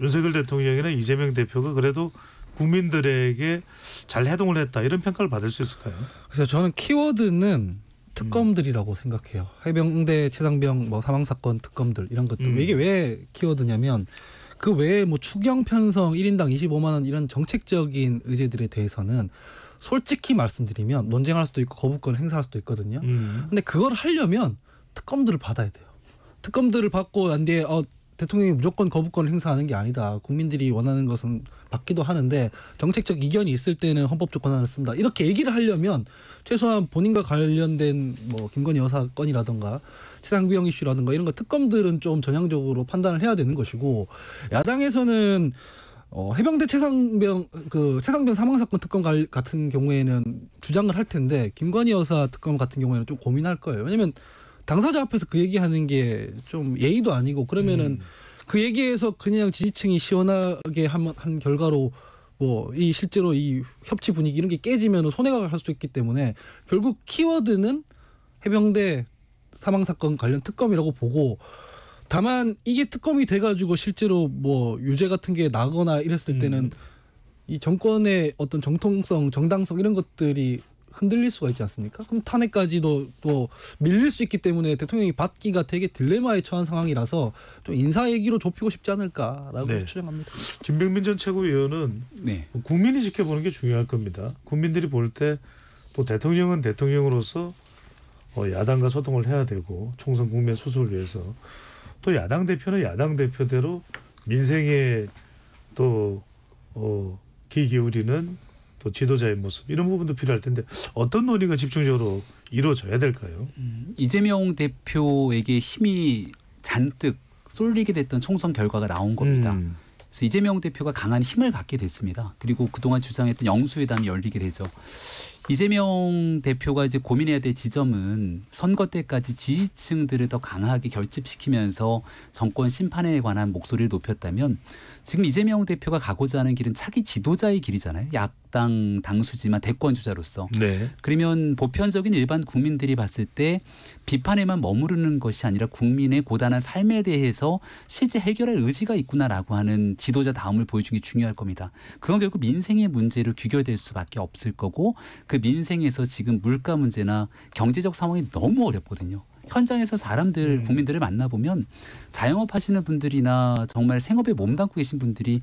윤석열 대통령이나 이재명 대표가 그래도 국민들에게 잘 해동을 했다 이런 평가를 받을 수 있을까요? 그래서 저는 키워드는 특검들이라고 음. 생각해요. 해병대 최상병 뭐 사망 사건 특검들 이런 것들 음. 이게 왜 키워드냐면 그 외에 뭐 추경 편성 1인당 25만 원 이런 정책적인 의제들에 대해서는 솔직히 말씀드리면 논쟁할 수도 있고 거부권을 행사할 수도 있거든요. 음. 근데 그걸 하려면 특검들을 받아야 돼요. 특검들을 받고 난 뒤에 어 대통령이 무조건 거부권을 행사하는 게 아니다. 국민들이 원하는 것은 받기도 하는데 정책적 이견이 있을 때는 헌법 조건 하나 쓴다. 이렇게 얘기를 하려면 최소한 본인과 관련된 뭐 김건희 여사 건이라든가 최상비형 이슈라든가 이런 거 특검들은 좀 전향적으로 판단을 해야 되는 것이고 야당에서는 어, 해병대 최상병 그 최상병 사망 사건 특검 같은 경우에는 주장을 할 텐데 김건희 여사 특검 같은 경우에는 좀 고민할 거예요. 왜냐면 당사자 앞에서 그 얘기하는 게 좀 예의도 아니고 그러면은 음. 그 얘기에서 그냥 지지층이 시원하게 한, 한 결과로 뭐 이 실제로 이 협치 분위기 이런 게 깨지면 손해가 갈 수도 있기 때문에 결국 키워드는 해병대 사망 사건 관련 특검이라고 보고 다만 이게 특검이 돼가지고 실제로 뭐 유죄 같은 게 나거나 이랬을 음. 때는 음. 이 정권의 어떤 정통성, 정당성 이런 것들이 흔들릴 수가 있지 않습니까? 그럼 탄핵까지도 또 밀릴 수 있기 때문에 대통령이 받기가 되게 딜레마에 처한 상황이라서 좀 인사 얘기로 좁히고 싶지 않을까라고 네. 추정합니다. 김병민 전 최고위원은 네. 뭐 국민이 지켜보는 게 중요할 겁니다. 국민들이 볼때또 대통령은 대통령으로서 어, 야당과 소통을 해야 되고 총선 국민 수습을 위해서 또 야당 대표는 야당 대표대로 민생에 또 어, 기기울이는 또 지도자의 모습 이런 부분도 필요할 텐데 어떤 논의가 집중적으로 이루어져야 될까요? 음, 이재명 대표에게 힘이 잔뜩 쏠리게 됐던 총선 결과가 나온 겁니다. 음. 그래서 이재명 대표가 강한 힘을 갖게 됐습니다. 그리고 그동안 주장했던 영수회담이 열리게 되죠. 이재명 대표가 이제 고민해야 될 지점은 선거 때까지 지지층들을 더 강하게 결집시키면서 정권 심판에 관한 목소리를 높였다면 지금 이재명 대표가 가고자 하는 길은 차기 지도자의 길이잖아요. 야당 당수지만 대권 주자로서. 네. 그러면 보편적인 일반 국민들이 봤을 때 비판에만 머무르는 것이 아니라 국민의 고단한 삶에 대해서 실제 해결할 의지가 있구나라고 하는 지도자 다음을 보여주는 게 중요할 겁니다. 그건 결국 민생의 문제로 귀결될 수밖에 없을 거고 그 민생에서 지금 물가 문제나 경제적 상황이 너무 어렵거든요. 현장에서 사람들 음. 국민들을 만나보면 자영업 하시는 분들이나 정말 생업에 몸담고 계신 분들이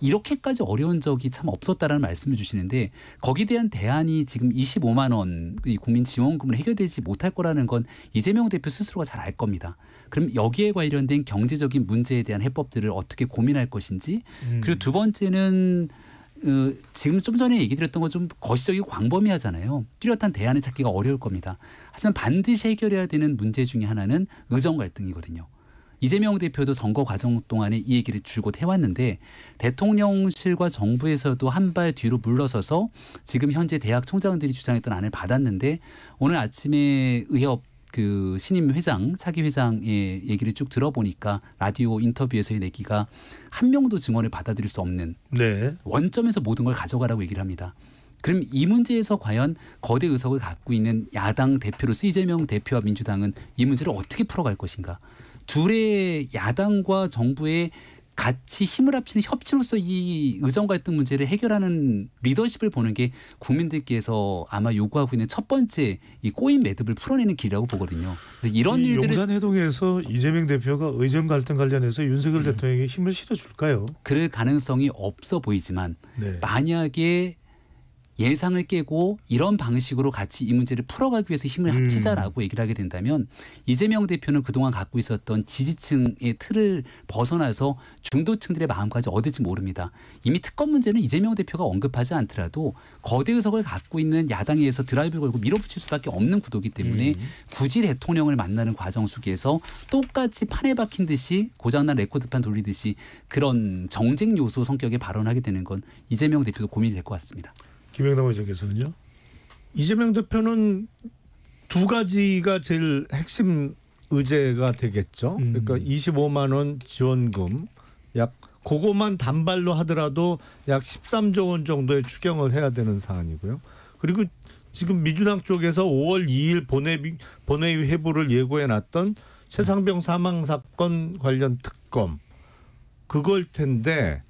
이렇게까지 어려운 적이 참 없었다라는 말씀을 주시는데 거기에 대한 대안이 지금 25만 원 국민 지원금을 해결되지 못할 거라는 건 이재명 대표 스스로가 잘 알 겁니다. 그럼 여기에 관련된 경제적인 문제에 대한 해법들을 어떻게 고민할 것인지 음. 그리고 두 번째는 그 지금 좀 전에 얘기 드렸던 건좀 거시적이고 광범위하잖아요. 뚜렷한 대안을 찾기가 어려울 겁니다. 하지만 반드시 해결해야 되는 문제 중에 하나는 의정 갈등이거든요. 이재명 대표도 선거 과정 동안에 이 얘기를 줄곧 해왔는데 대통령실과 정부에서도 한 발 뒤로 물러서서 지금 현재 대학 총장들이 주장했던 안을 받았는데 오늘 아침에 의협 그 신임 회장 차기 회장의 얘기를 쭉 들어보니까 라디오 인터뷰에서의 내기가 한 명도 증언을 받아들일 수 없는 네. 원점에서 모든 걸 가져가라고 얘기를 합니다. 그럼 이 문제에서 과연 거대 의석을 갖고 있는 야당 대표로 이재명 대표와 민주당은 이 문제를 어떻게 풀어갈 것인가? 둘의 야당과 정부의 같이 힘을 합치는 협치로서 이 의정 갈등 문제를 해결하는 리더십을 보는 게 국민들께서 아마 요구하고 있는 첫 번째 이 꼬인 매듭을 풀어내는 길이라고 보거든요. 그래서 이런 일들을 용산 회동에서 이재명 대표가 의정 갈등 관련해서 윤석열 음. 대통령에게 힘을 실어 줄까요? 그럴 가능성이 없어 보이지만 네. 만약에 예상을 깨고 이런 방식으로 같이 이 문제를 풀어가기 위해서 힘을 음. 합치자라고 음. 얘기를 하게 된다면 이재명 대표는 그동안 갖고 있었던 지지층의 틀을 벗어나서 중도층들의 마음까지 얻을지 모릅니다. 이미 특검 문제는 이재명 대표가 언급하지 않더라도 거대 의석을 갖고 있는 야당에서 드라이브 걸고 밀어붙일 수밖에 없는 구도기 이 때문에 음. 굳이 대통령을 만나는 과정 속에서 똑같이 판에 박힌 듯이 고장난 레코드판 돌리듯이 그런 정쟁 요소 성격의 발언하게 되는 건 이재명 대표도 고민이 될 것 같습니다. 김영남 의장께서는요. 이재명 대표는 두 가지가 제일 핵심 의제가 되겠죠. 음. 그러니까 25만 원 지원금 약 그것만 단발로 하더라도 약 13조 원 정도의 추경을 해야 되는 사안이고요. 그리고 지금 민주당 쪽에서 5월 2일 본회 본회의 회부를 예고해 놨던 최상병 사망 사건 관련 특검 그걸 텐데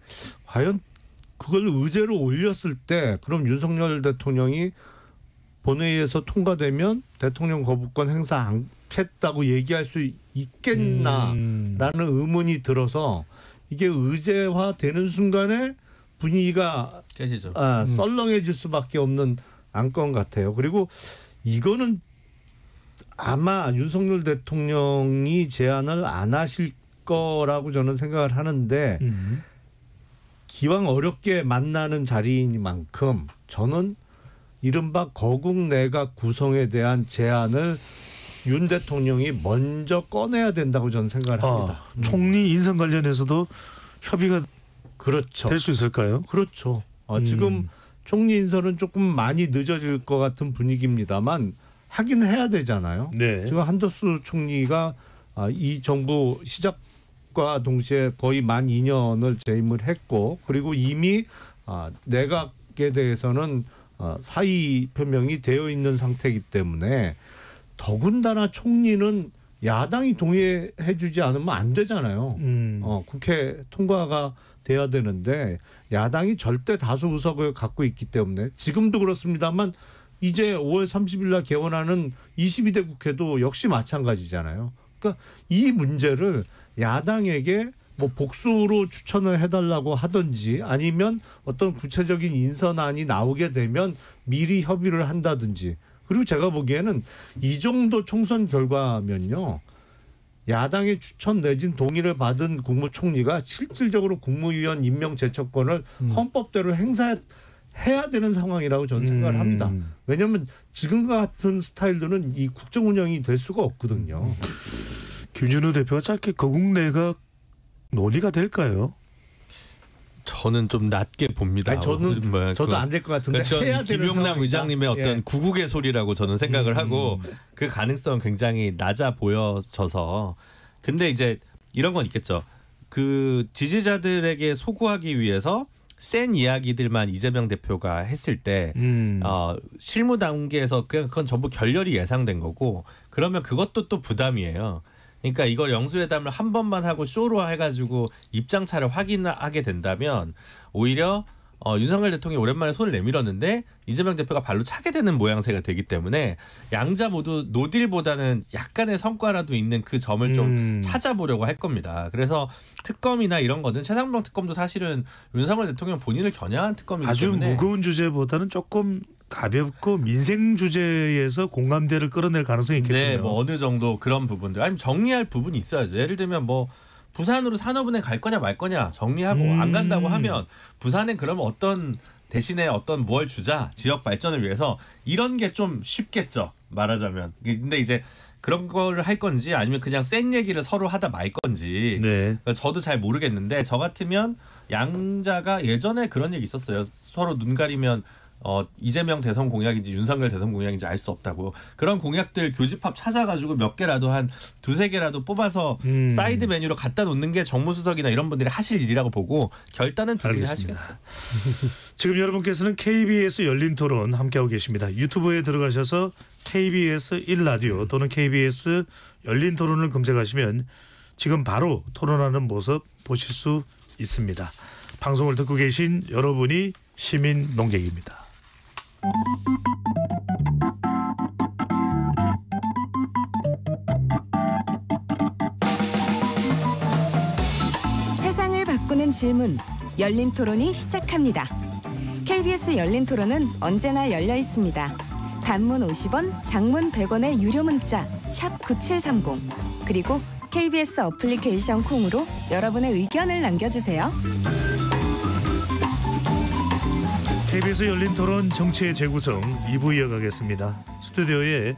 과연 그걸 의제로 올렸을 때 그럼 윤석열 대통령이 본회의에서 통과되면 대통령 거부권 행사 안 했다고 얘기할 수 있겠나라는 음. 의문이 들어서 이게 의제화 되는 순간에 분위기가 깨지죠. 아, 음. 썰렁해질 수밖에 없는 안건 같아요. 그리고 이거는 아마 윤석열 대통령이 제안을 안 하실 거라고 저는 생각을 하는데 음. 기왕 어렵게 만나는 자리인만큼 저는 이른바 거국 내각 구성에 대한 제안을 윤 대통령이 먼저 꺼내야 된다고 저는 생각을 아, 합니다. 아, 총리 인선 관련해서도 협의가 그렇죠. 될 수 있을까요? 그렇죠. 아, 음. 지금 음. 총리 인선은 조금 많이 늦어질 것 같은 분위기입니다만 하긴 해야 되잖아요. 네. 지금 한도수 총리가 아, 이 정부 시작 취임과 동시에 거의 만 2년을 재임을 했고 그리고 이미 아, 내각에 대해서는 어, 사의 표명이 되어 있는 상태이기 때문에 더군다나 총리는 야당이 동의해주지 않으면 안 되잖아요. 음. 어, 국회 통과가 돼야 되는데 야당이 절대 다수 의석을 갖고 있기 때문에 지금도 그렇습니다만 이제 5월 30일 날 개원하는 22대 국회도 역시 마찬가지잖아요. 그러니까 이 문제를 야당에게 뭐 복수로 추천을 해달라고 하든지 아니면 어떤 구체적인 인선안이 나오게 되면 미리 협의를 한다든지 그리고 제가 보기에는 이 정도 총선 결과면요. 야당의 추천 내진 동의를 받은 국무총리가 실질적으로 국무위원 임명 제척권을 음. 헌법대로 행사해야 되는 상황이라고 저는 생각을 음. 합니다. 왜냐하면 지금과 같은 스타일로는 이 국정 운영이 될 수가 없거든요. 김준우 대표가 짧게 거국 그 내가 논의가 될까요? 저는 좀 낮게 봅니다. 아니, 저는 뭐, 저도 그 안될 것 같은데 그러니까 김용남 의장님의 예. 어떤 예. 구국의 소리라고 저는 생각을 음. 하고 그 가능성 굉장히 낮아 보여져서 근데 이제 이런 건 있겠죠. 그 지지자들에게 소구하기 위해서 센 이야기들만 이재명 대표가 했을 때 음. 어, 실무 단계에서 그냥 그건 전부 결렬이 예상된 거고 그러면 그것도 또 부담이에요. 그러니까 이걸 영수회담을 한 번만 하고 쇼로 해가지고 입장차를 확인하게 된다면 오히려 어, 윤석열 대통령이 오랜만에 손을 내밀었는데 이재명 대표가 발로 차게 되는 모양새가 되기 때문에 양자 모두 노딜보다는 약간의 성과라도 있는 그 점을 좀 음. 찾아보려고 할 겁니다. 그래서 특검이나 이런 거는 최상병 특검도 사실은 윤석열 대통령 본인을 겨냥한 특검이기 아주 때문에 아주 무거운 주제보다는 조금 가볍고 민생 주제에서 공감대를 끌어낼 가능성이 있겠네요. 네, 뭐 어느 정도 그런 부분들 아니면 정리할 부분이 있어야죠. 예를 들면 뭐 부산으로 산업은행 갈 거냐 말 거냐 정리하고 음. 안 간다고 하면 부산은 그러면 어떤 대신에 어떤 무 주자 지역 발전을 위해서 이런 게 좀 쉽겠죠 말하자면 근데 이제 그런 걸 할 건지 아니면 그냥 센 얘기를 서로 하다 말 건지 네. 그러니까 저도 잘 모르겠는데 저 같으면 양자가 예전에 그런 얘기 있었어요 서로 눈 가리면 어, 이재명 대선 공약인지 윤석열 대선 공약인지 알 수 없다고 그런 공약들 교집합 찾아가지고 몇 개라도 한 두세 개라도 뽑아서 음. 사이드 메뉴로 갖다 놓는 게 정무수석이나 이런 분들이 하실 일이라고 보고 결단은 두 분이 하시겠습니다. 지금 여러분께서는 KBS 열린 토론 함께하고 계십니다. 유튜브에 들어가셔서 KBS 1라디오 또는 KBS 열린 토론을 검색하시면 지금 바로 토론하는 모습 보실 수 있습니다. 방송을 듣고 계신 여러분이 시민 농객입니다. 세상을 바꾸는 질문 열린 토론이 시작합니다. KBS 열린 토론은 언제나 열려 있습니다. 단문 50원, 장문 100원의 유료 문자 9730. 그리고 KBS 어플리케이션 콩으로 여러분의 의견을 남겨주세요. KBS 열린 토론 정치의 재구성 2부 이어가겠습니다. 스튜디오에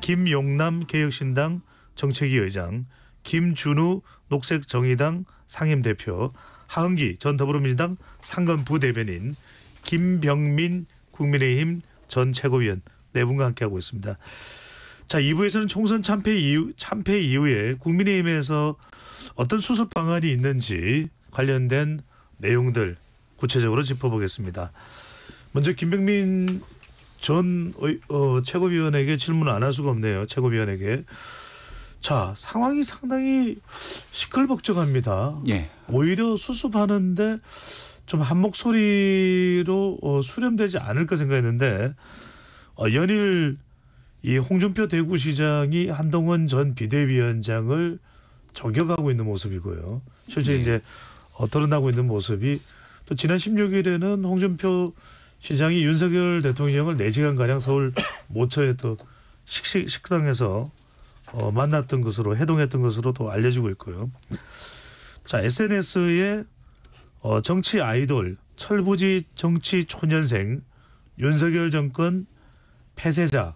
김용남 개혁신당 정책위 의장, 김준우 녹색정의당 상임대표, 하은기 전 더불어민주당 상건부 대변인, 김병민 국민의힘 전 최고위원 네 분과 함께하고 있습니다. 자, 2부에서는 총선 참패 이후 참패 이후에 국민의힘에서 어떤 수습 방안이 있는지 관련된 내용들 구체적으로 짚어보겠습니다. 먼저 김병민 전 어, 최고위원에게 질문 안 할 수가 없네요. 최고위원에게. 자 상황이 상당히 시끌벅적합니다. 예. 오히려 수습하는데 좀 한 목소리로 어, 수렴되지 않을까 생각했는데 어, 연일 이 홍준표 대구시장이 한동원 전 비대위원장을 저격하고 있는 모습이고요. 실제 예. 이제 어, 드러나고 있는 모습이 또 지난 16일에는 홍준표 시장이 윤석열 대통령을 4시간가량 서울 [coughs] 모처의 또 식식, 식당에서 어, 만났던 것으로 해동했던 것으로 또 알려지고 있고요. 자, SNS에 어, 정치 아이돌, 철부지 정치 초년생, 윤석열 정권 폐쇄자.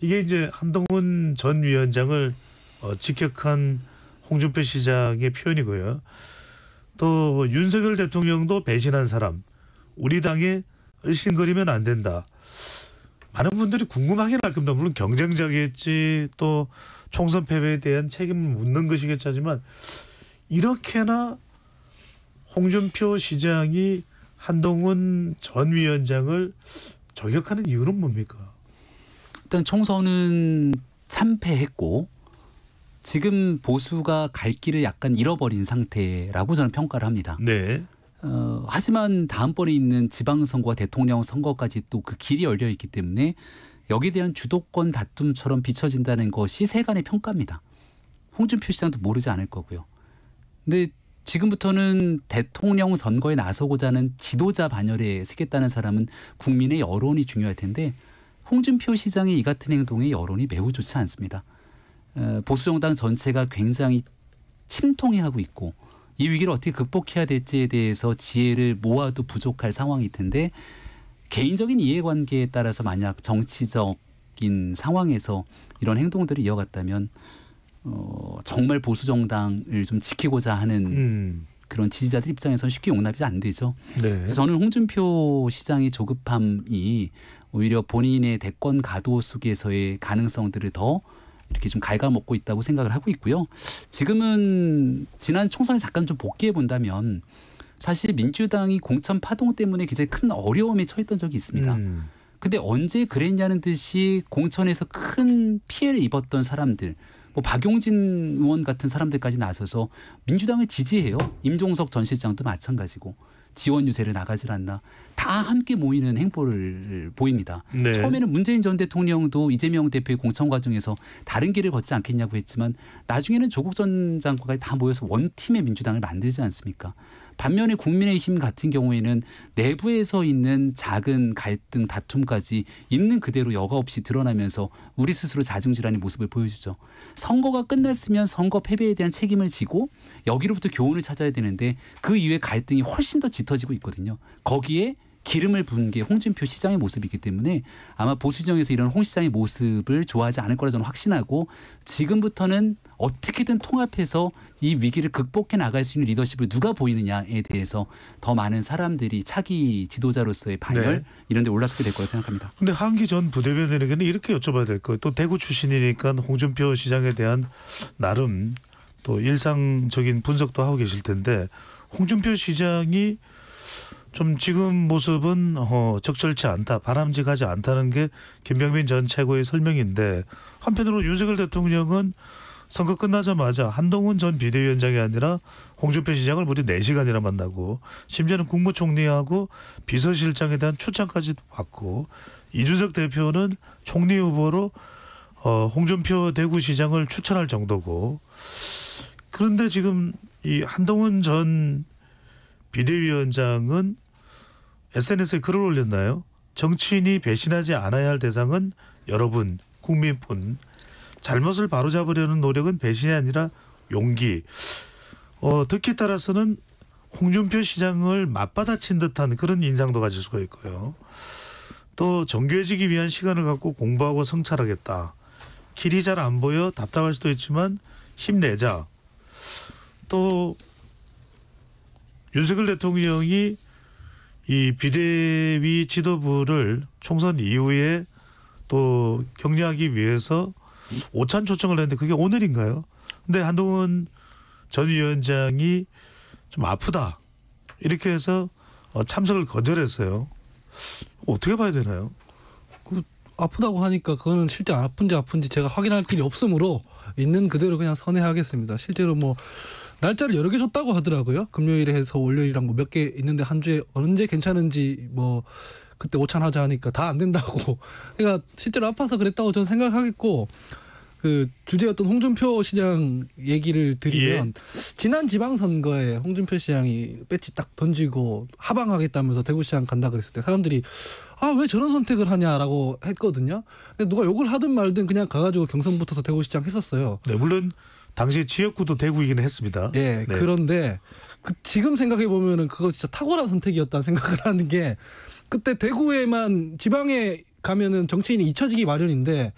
이게 이제 한동훈 전 위원장을 어, 직격한 홍준표 시장의 표현이고요. 또 윤석열 대통령도 배신한 사람, 우리 당의 의심거리면 안 된다. 많은 분들이 궁금하긴 할 겁니다. 물론 경쟁자겠지 또 총선 패배에 대한 책임을 묻는 것이겠지만 이렇게나 홍준표 시장이 한동훈 전 위원장을 저격하는 이유는 뭡니까? 일단 총선은 참패했고 지금 보수가 갈 길을 약간 잃어버린 상태라고 저는 평가를 합니다. 네. 어, 하지만 다음번에 있는 지방선거와 대통령 선거까지 또 그 길이 열려 있기 때문에 여기에 대한 주도권 다툼처럼 비춰진다는 것이 세간의 평가입니다. 홍준표 시장도 모르지 않을 거고요. 근데 지금부터는 대통령 선거에 나서고자 하는 지도자 반열에 서겠다는 사람은 국민의 여론이 중요할 텐데 홍준표 시장의 이 같은 행동에 여론이 매우 좋지 않습니다. 어, 보수정당 전체가 굉장히 침통해하고 있고 이 위기를 어떻게 극복해야 될지에 대해서 지혜를 모아도 부족할 상황일 텐데 개인적인 이해관계에 따라서 만약 정치적인 상황에서 이런 행동들을 이어갔다면 어, 정말 보수 정당을 좀 지키고자 하는 음. 그런 지지자들 입장에서는 쉽게 용납이 안 되죠. 네. 그래서 저는 홍준표 시장의 조급함이 오히려 본인의 대권 가도 속에서의 가능성들을 더 이렇게 좀 갉아먹고 있다고 생각을 하고 있고요. 지금은 지난 총선에 잠깐 좀 복귀해 본다면 사실 민주당이 공천 파동 때문에 굉장히 큰 어려움에 처했던 적이 있습니다. 음. 근데 언제 그랬냐는 듯이 공천에서 큰 피해를 입었던 사람들 뭐 박용진 의원 같은 사람들까지 나서서 민주당을 지지해요. 임종석 전 실장도 마찬가지고. 지원 유세를 나가질 않나 다 함께 모이는 행보를 보입니다. 네. 처음에는 문재인 전 대통령도 이재명 대표의 공천 과정에서 다른 길을 걷지 않겠냐고 했지만 나중에는 조국 전장관까다 모여서 원팀의 민주당을 만들지 않습니까? 반면에 국민의힘 같은 경우에는 내부에서 있는 작은 갈등 다툼까지 있는 그대로 여과 없이 드러나면서 우리 스스로 자중질하는 모습을 보여주죠. 선거가 끝났으면 선거 패배에 대한 책임을 지고 여기로부터 교훈을 찾아야 되는데 그 이후에 갈등이 훨씬 더 짙어지고 있거든요. 거기에 기름을 부은 게 홍준표 시장의 모습이기 때문에 아마 보수정에서 이런 홍 시장의 모습을 좋아하지 않을 거라 저는 확신하고 지금부터는 어떻게든 통합해서 이 위기를 극복해 나갈 수 있는 리더십을 누가 보이느냐에 대해서 더 많은 사람들이 차기 지도자로서의 반열 네. 이런 데 올라서게 될 거라 생각합니다. 근데 한기 전 부대변인에게는 이렇게 여쭤봐야 될 거예요. 또 대구 출신이니까 홍준표 시장에 대한 나름 또 일상적인 분석도 하고 계실 텐데 홍준표 시장이 좀 지금 모습은 어, 적절치 않다, 바람직하지 않다는 게 김병민 전 최고의 설명인데 한편으로 윤석열 대통령은 선거 끝나자마자 한동훈 전 비대위원장이 아니라 홍준표 시장을 무려 4시간이나 만나고 심지어는 국무총리하고 비서실장에 대한 추천까지 받고 이준석 대표는 총리 후보로 어, 홍준표 대구시장을 추천할 정도고 그런데 지금 이 한동훈 전 비대위원장은 SNS에 글을 올렸나요? 정치인이 배신하지 않아야 할 대상은 여러분 국민뿐. 잘못을 바로잡으려는 노력은 배신이 아니라 용기. 어, 듣기 따라서는 홍준표 시장을 맞받아친 듯한 그런 인상도 가질 수가 있고요. 또 정교해지기 위한 시간을 갖고 공부하고 성찰하겠다. 길이 잘 안 보여 답답할 수도 있지만 힘내자. 또 윤석열 대통령이 이 비대위 지도부를 총선 이후에 또격리하기 위해서 오찬 초청을 했는데 그게 오늘인가요? 근데 한동훈 전 위원장이 좀 아프다 이렇게 해서 어, 참석을 거절했어요. 어떻게 봐야 되나요? 그 아프다고 하니까 그거는 실제 아픈지 아픈지 제가 확인할 길이 없으므로 있는 그대로 그냥 선회하겠습니다. 실제로 뭐 날짜를 여러 개 줬다고 하더라고요. 금요일에 해서 월요일이랑 뭐몇개 있는데 한 주에 언제 괜찮은지 뭐 그때 오찬 하자 하니까 다 안 된다고. 그러니까 [laughs] 실제로 아파서 그랬다고 저는 생각하겠고 그 주제였던 홍준표 시장 얘기를 드리면 예. 지난 지방선거에 홍준표 시장이 배치딱 던지고 하방하겠다면서 대구시장 간다 그랬을 때 사람들이 아 왜 저런 선택을 하냐라고 했거든요. 근데 누가 욕을 하든 말든 그냥 가가지고 경선 붙어서 대구시장 했었어요. 네 물론 당시 지역구도 대구이긴 했습니다. 예. 네. 그런데 그 지금 생각해 보면은 그거 진짜 탁월한 선택이었다는 생각을 [laughs] 하는 게 그때 대구에만 지방에 가면은 정치인이 잊혀지기 마련인데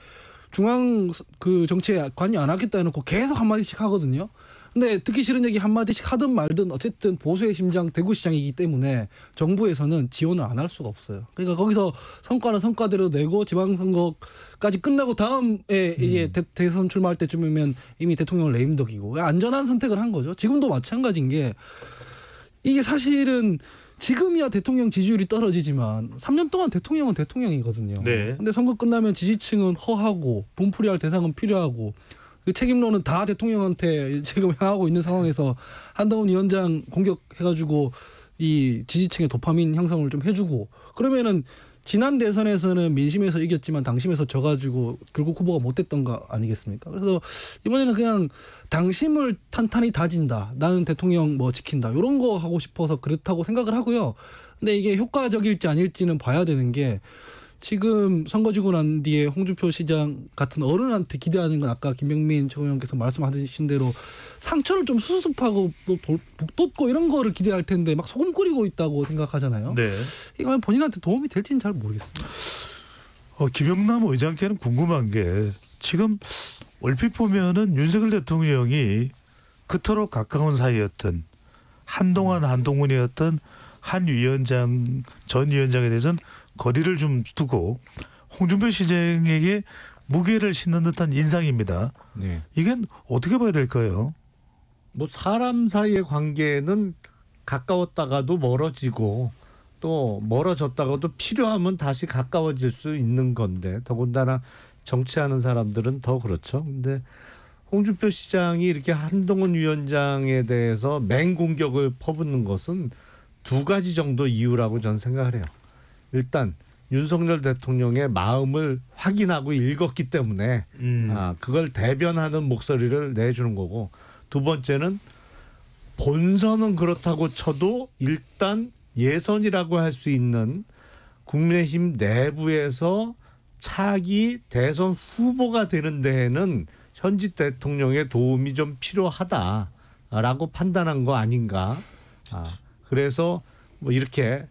중앙 그 정치에 관여 안 하겠다 해놓고 계속 한마디씩 하거든요. 네, 데 듣기 싫은 얘기 한마디씩 하든 말든 어쨌든 보수의 심장 대구시장이기 때문에 정부에서는 지원을 안 할 수가 없어요. 그러니까 거기서 성과는 성과대로 내고 지방선거까지 끝나고 다음에 이제 음. 대, 선 출마할 때쯤이면 이미 대통령을 레임덕이고 안전한 선택을 한 거죠. 지금도 마찬가지인 게 이게 사실은 지금이야 대통령 지지율이 떨어지지만 3년 동안 대통령은 대통령이거든요. 네. 근데 선거 끝나면 지지층은 허하고 분풀이할 대상은 필요하고 그 책임론은 다 대통령한테 [laughs] 지금 향하고 있는 상황에서 한동훈 위원장 공격해가지고 이 지지층의 도파민 형성을 좀 해주고 그러면은 지난 대선에서는 민심에서 이겼지만 당심에서 져가지고 결국 후보가 못됐던 거 아니겠습니까? 그래서 이번에는 그냥 당심을 탄탄히 다진다. 나는 대통령 뭐 지킨다. 이런 거 하고 싶어서 그렇다고 생각을 하고요. 근데 이게 효과적일지 아닐지는 봐야 되는 게 지금 선거 지고 난 뒤에 홍준표 시장 같은 어른한테 기대하는 건 아까 김병민 최고위원께서 말씀하신 대로 상처를 좀 수습하고 또 북돋고 이런 거를 기대할 텐데 막 소금 끓이고 있다고 생각하잖아요. 네. 이거 본인한테 도움이 될지는 잘 모르겠습니다. 어, 김영남 의장께는 궁금한 게 지금 얼핏 보면은 윤석열 대통령이 그토록 가까운 사이였던 한동안 한동훈이었던 한 위원장 전 위원장에 대해서는 거리를 좀 두고 홍준표 시장에게 무게를 싣는 듯한 인상입니다. 네. 이건 어떻게 봐야 될까요? 뭐 사람 사이의 관계는 가까웠다가도 멀어지고 또 멀어졌다가도 필요하면 다시 가까워질 수 있는 건데 더군다나 정치하는 사람들은 더 그렇죠. 근데 홍준표 시장이 이렇게 한동훈 위원장에 대해서 맹 공격을 퍼붓는 것은 두 가지 정도 이유라고 저는 생각을 해요. 일단 윤석열 대통령의 마음을 확인하고 읽었기 때문에 음. 아, 그걸 대변하는 목소리를 내주는 거고 두 번째는 본선은 그렇다고 쳐도 일단 예선이라고 할 수 있는 국민의힘 내부에서 차기 대선 후보가 되는 데에는 현지 대통령의 도움이 좀 필요하다라고 판단한 거 아닌가. 아, 그래서 뭐 이렇게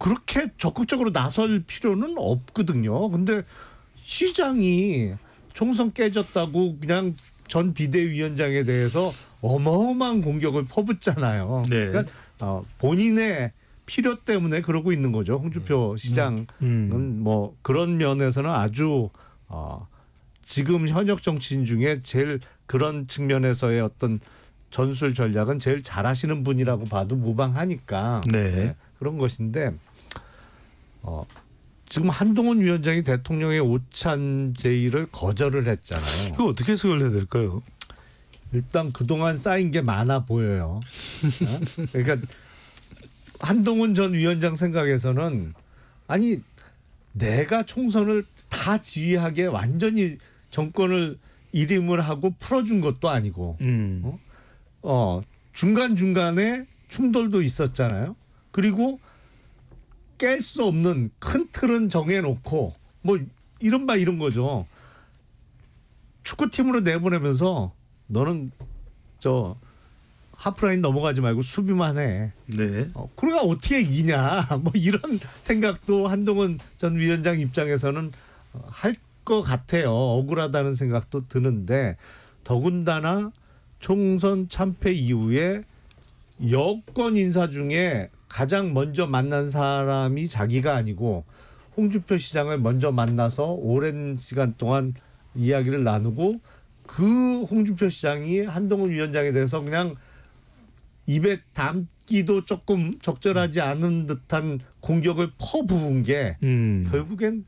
그렇게 적극적으로 나설 필요는 없거든요. 근데 시장이 총선 깨졌다고 그냥 전 비대위원장에 대해서 어마어마한 공격을 퍼붓잖아요. 네. 그러니까 어, 본인의 필요 때문에 그러고 있는 거죠. 홍준표 음. 시장은 음. 음. 뭐 그런 면에서는 아주 어, 지금 현역 정치인 중에 제일 그런 측면에서의 어떤 전술 전략은 제일 잘하시는 분이라고 봐도 무방하니까 네. 네. 그런 것인데 어, 지금 한동훈 위원장이 대통령의 오찬 제의를 거절을 했잖아요. 이거 어떻게 해석을 해야 될까요? 일단 그동안 쌓인 게 많아 보여요. 어? 그러니까 한동훈 전 위원장 생각에서는 아니 내가 총선을 다 지휘하게 완전히 정권을 이름을 하고 풀어준 것도 아니고 음. 어? 어 중간 중간에 충돌도 있었잖아요. 그리고 깰수 없는 큰 틀은 정해놓고 뭐 이른바 이런 거죠. 축구팀으로 내보내면서 너는 저 하프라인 넘어가지 말고 수비만 해. 네. 어, 그러니까 어떻게 이냐뭐 [laughs] 이런 생각도 한동훈 전 위원장 입장에서는 어, 할것 같아요. 억울하다는 생각도 드는데 더군다나 총선 참패 이후에 여권 인사 중에 가장 먼저 만난 사람이 자기가 아니고 홍준표 시장을 먼저 만나서 오랜 시간 동안 이야기를 나누고 그 홍준표 시장이 한동훈 위원장에 대해서 그냥 입에 담기도 조금 적절하지 않은 듯한 공격을 퍼부은 게 음. 결국엔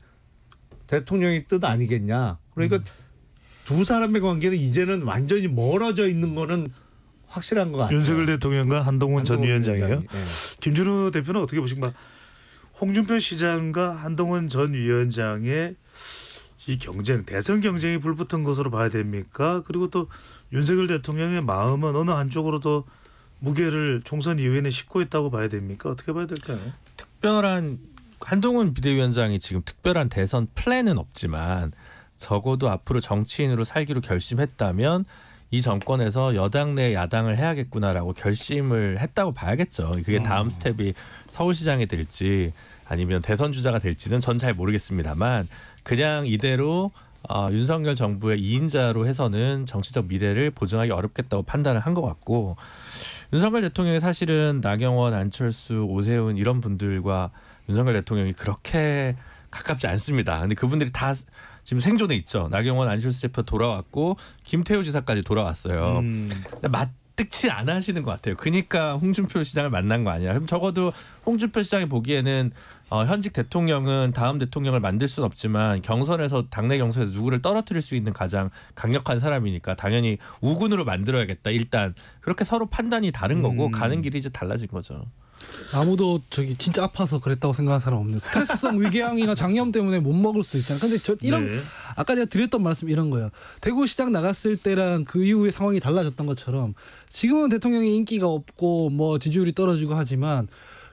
대통령의 뜻 아니겠냐. 그러니까 음. 두 사람의 관계는 이제는 완전히 멀어져 있는 거는 확실한 것 같아요. 윤석열 대통령과 한동훈, 한동훈 전 위원장이요. 네. 김준우 대표는 어떻게 보십니까? 홍준표 시장과 한동훈 전 위원장의 이 경쟁 대선 경쟁이 불붙은 것으로 봐야 됩니까? 그리고 또 윤석열 대통령의 마음은 어느 한쪽으로도 무게를 총선 이후에는 싣고 있다고 봐야 됩니까? 어떻게 봐야 될까요? 특별한 한동훈 비대위원장이 지금 특별한 대선 플랜은 없지만 적어도 앞으로 정치인으로 살기로 결심했다면 이 정권에서 여당 내 야당을 해야겠구나라고 결심을 했다고 봐야겠죠. 그게 음. 다음 스텝이 서울시장이 될지 아니면 대선 주자가 될지는 전 잘 모르겠습니다만 그냥 이대로 어, 윤석열 정부의 2인자로 해서는 정치적 미래를 보증하기 어렵겠다고 판단을 한 것 같고 윤석열 대통령이 사실은 나경원, 안철수, 오세훈 이런 분들과 윤석열 대통령이 그렇게 가깝지 않습니다. 근데 그분들이 다 지금 생존에 있죠. 나경원 안철수 대표 돌아왔고 김태우 지사까지 돌아왔어요. 음. 맞 득치 안 하시는 것 같아요. 그러니까 홍준표 시장을 만난 거 아니야. 그럼 적어도 홍준표 시장이 보기에는 어, 현직 대통령은 다음 대통령을 만들 수는 없지만 경선에서 당내 경선에서 누구를 떨어뜨릴 수 있는 가장 강력한 사람이니까 당연히 우군으로 만들어야겠다. 일단 그렇게 서로 판단이 다른 거고 음. 가는 길이 이제 달라진 거죠. 아무도 저기 진짜 아파서 그랬다고 생각하는 사람 없는요 스트레스성 위궤양이나 장염 때문에 못 먹을 수도 있잖아요. 근데 저 이런 네. 아까 제가 드렸던 말씀 이런 거예요. 대구 시장 나갔을 때랑 그 이후에 상황이 달라졌던 것처럼 지금은 대통령이 인기가 없고 뭐 지지율이 떨어지고 하지만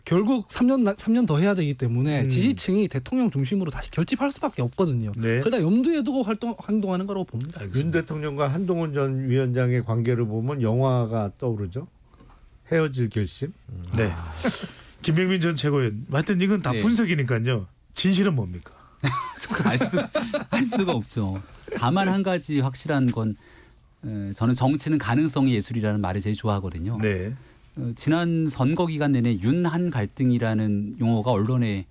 결국 3년 3년 더 해야 되기 때문에 음. 지지층이 대통령 중심으로 다시 결집할 수밖에 없거든요. 네. 그러다 염두에 두고 활동 행동하는 거라고 봅니다. 윤 대통령과 한동훈 전 위원장의 관계를 보면 영화가 떠오르죠. 헤어질 결심. 음. 네. 김병민 전 최고위원. 하여튼 이건 다 네. 분석이니까요. 진실은 뭡니까? [laughs] 알, 수, 알 수가 없죠. 다만 한 가지 확실한 건 저는 정치는 가능성의 예술이라는 말을 제일 좋아하거든요. 네. 어, 지난 선거 기간 내내 윤한 갈등이라는 용어가 언론에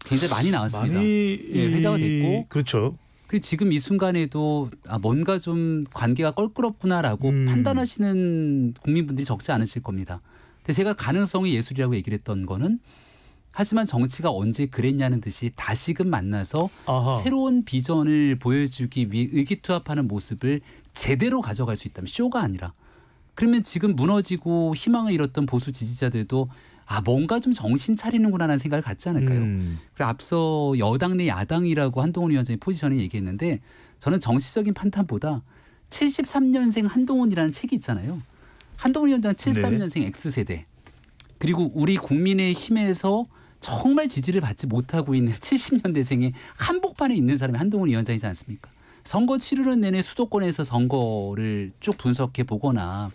굉장히 많이 나왔습니다. 많이 예, 회자가 됐고 그렇죠. 그 지금 이 순간에도 아 뭔가 좀 관계가 껄끄럽구나라고 음. 판단하시는 국민분들이 적지 않으실 겁니다. 근데 제가 가능성이 예술이라고 얘기를 했던 거는 하지만 정치가 언제 그랬냐는 듯이 다시금 만나서 아하. 새로운 비전을 보여주기 위해 의기투합하는 모습을 제대로 가져갈 수 있다면 쇼가 아니라 그러면 지금 무너지고 희망을 잃었던 보수 지지자들도 아 뭔가 좀 정신 차리는구나라는 생각을 갖지 않을까요? 음. 그 앞서 여당 내 야당이라고 한동훈 위원장의 포지션을 얘기했는데 저는 정치적인 판단보다 73년생 한동훈이라는 책이 있잖아요. 한동훈 위원장 73년생 네. X세대 그리고 우리 국민의 힘에서 정말 지지를 받지 못하고 있는 70년대생의 [laughs] 한복판에 있는 사람이 한동훈 위원장이지 않습니까? 선거 치르는 내내 수도권에서 선거를 쭉 분석해 보거나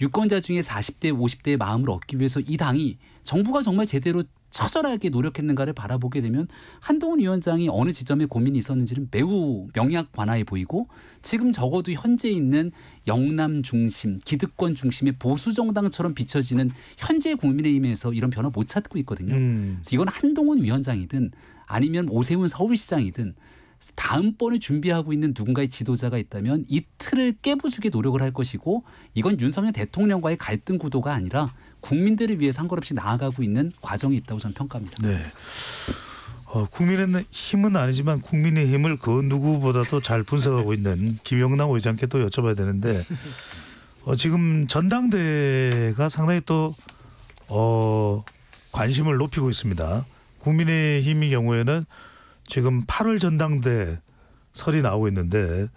유권자 중에 40대, 50대의 마음을 얻기 위해서 이 당이 정부가 정말 제대로 처절하게 노력했는가를 바라보게 되면 한동훈 위원장이 어느 지점에 고민이 있었는지는 매우 명약 관화해 보이고 지금 적어도 현재 있는 영남 중심, 기득권 중심의 보수 정당처럼 비춰지는 현재 국민의힘에서 이런 변화 못 찾고 있거든요. 음. 그래서 이건 한동훈 위원장이든 아니면 오세훈 서울시장이든 다음번에 준비하고 있는 누군가의 지도자가 있다면 이 틀을 깨부수게 노력을 할 것이고 이건 윤석열 대통령과의 갈등 구도가 아니라 국민들을 위해 상관없이 나아가고 있는 과정이 있다고 저는 평가합니다. 네. 어, 국민의힘은 아니지만 국민의힘을 그 누구보다도 잘 분석하고 있는 김영남 의장께 또 여쭤봐야 되는데 어, 지금 전당대가 상당히 또 어, 관심을 높이고 있습니다. 국민의힘의 경우에는 지금 8월 전당대 설이 나오고 있는데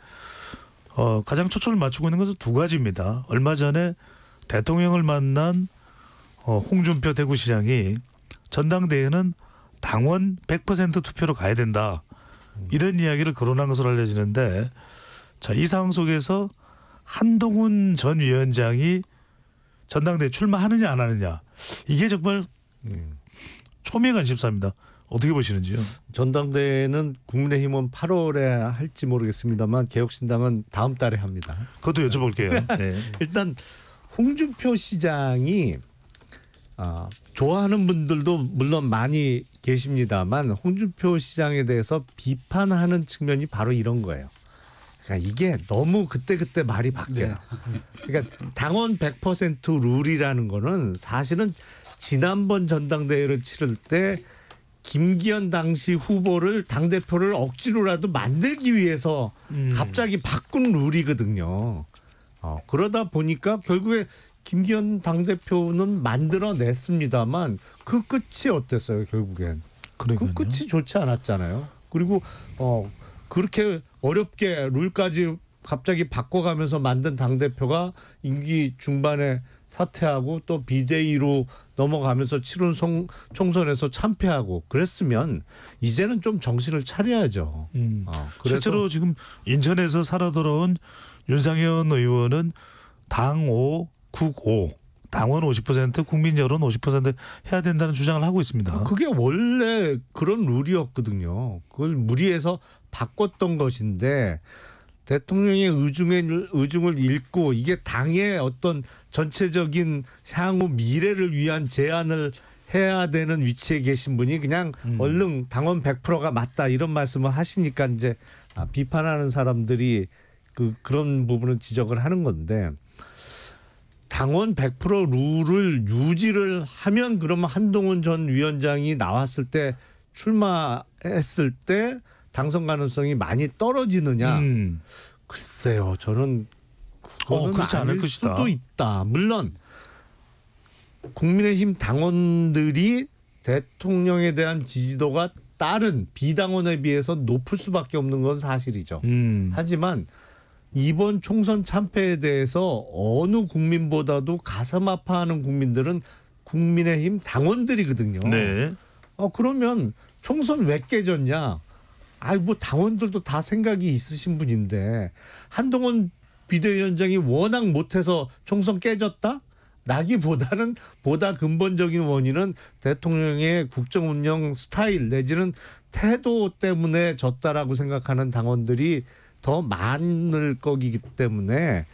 어, 가장 초점을 맞추고 있는 것은 두 가지입니다. 얼마 전에 대통령을 만난 어, 홍준표 대구시장이 전당대회는 당원 100% 투표로 가야 된다. 이런 이야기를 거론한 것으로 알려지는데 자, 이 상황 속에서 한동훈 전 위원장이 전당대회 출마하느냐 안 하느냐 이게 정말 음. 초미의 관심사입니다. 어떻게 보시는지요? 전당대회는 국민의힘은 8월에 할지 모르겠습니다만 개혁신당은 다음 달에 합니다. 그것도 여쭤볼게요. 네. 네. [laughs] 일단 홍준표 시장이 어, 좋아하는 분들도 물론 많이 계십니다만 홍준표 시장에 대해서 비판하는 측면이 바로 이런 거예요. 그러니까 이게 너무 그때그때 말이 바뀌어요. 네. 그러니까 당원 100% 룰이라는 거는 사실은 지난번 전당대회를 치를 때 김기현 당시 후보를 당 대표를 억지로라도 만들기 위해서 음. 갑자기 바꾼 룰이거든요. 어, 그러다 보니까 결국에 김기현 당 대표는 만들어냈습니다만 그 끝이 어땠어요 결국엔? 그러겠네요. 그 끝이 좋지 않았잖아요. 그리고 어 그렇게 어렵게 룰까지 갑자기 바꿔가면서 만든 당 대표가 임기 중반에 사퇴하고 또 비대위로 넘어가면서 치룬 송, 총선에서 참패하고 그랬으면 이제는 좀 정신을 차려야죠. 음. 어, 실제로 지금 인천에서 살아 돌아온 윤상현 의원은 당오 국오 당원 50% 국민 여론 50% 해야 된다는 주장을 하고 있습니다. 아, 그게 원래 그런 룰이었거든요. 그걸 무리해서 바꿨던 것인데 대통령의 의중에 의중을 읽고 이게 당의 어떤 전체적인 향후 미래를 위한 제안을 해야 되는 위치에 계신 분이 그냥 음. 얼른 당원 100%가 맞다 이런 말씀을 하시니까 이제 아, 비판하는 사람들이 그 그런 부분을 지적을 하는 건데 당원 100% 룰을 유지를 하면 그러면 한동훈 전 위원장이 나왔을 때 출마했을 때 당선 가능성이 많이 떨어지느냐? 음. 글쎄요, 저는 그거는 어, 그렇지 않을 것이다. 수도 있다. 물론 국민의힘 당원들이 대통령에 대한 지지도가 다른 비당원에 비해서 높을 수밖에 없는 건 사실이죠. 음. 하지만 이번 총선 참패에 대해서 어느 국민보다도 가슴 아파하는 국민들은 국민의힘 당원들이거든요. 네. 어 그러면 총선 왜 깨졌냐? 아이 뭐 당원들도 다 생각이 있으신 분인데 한동훈 비대위원장이 워낙 못해서 총선 깨졌다? 라기보다는 보다 근본적인 원인은 대통령의 국정 운영 스타일 내지는 태도 때문에 졌다라고 생각하는 당원들이 더 많을 거기 때문에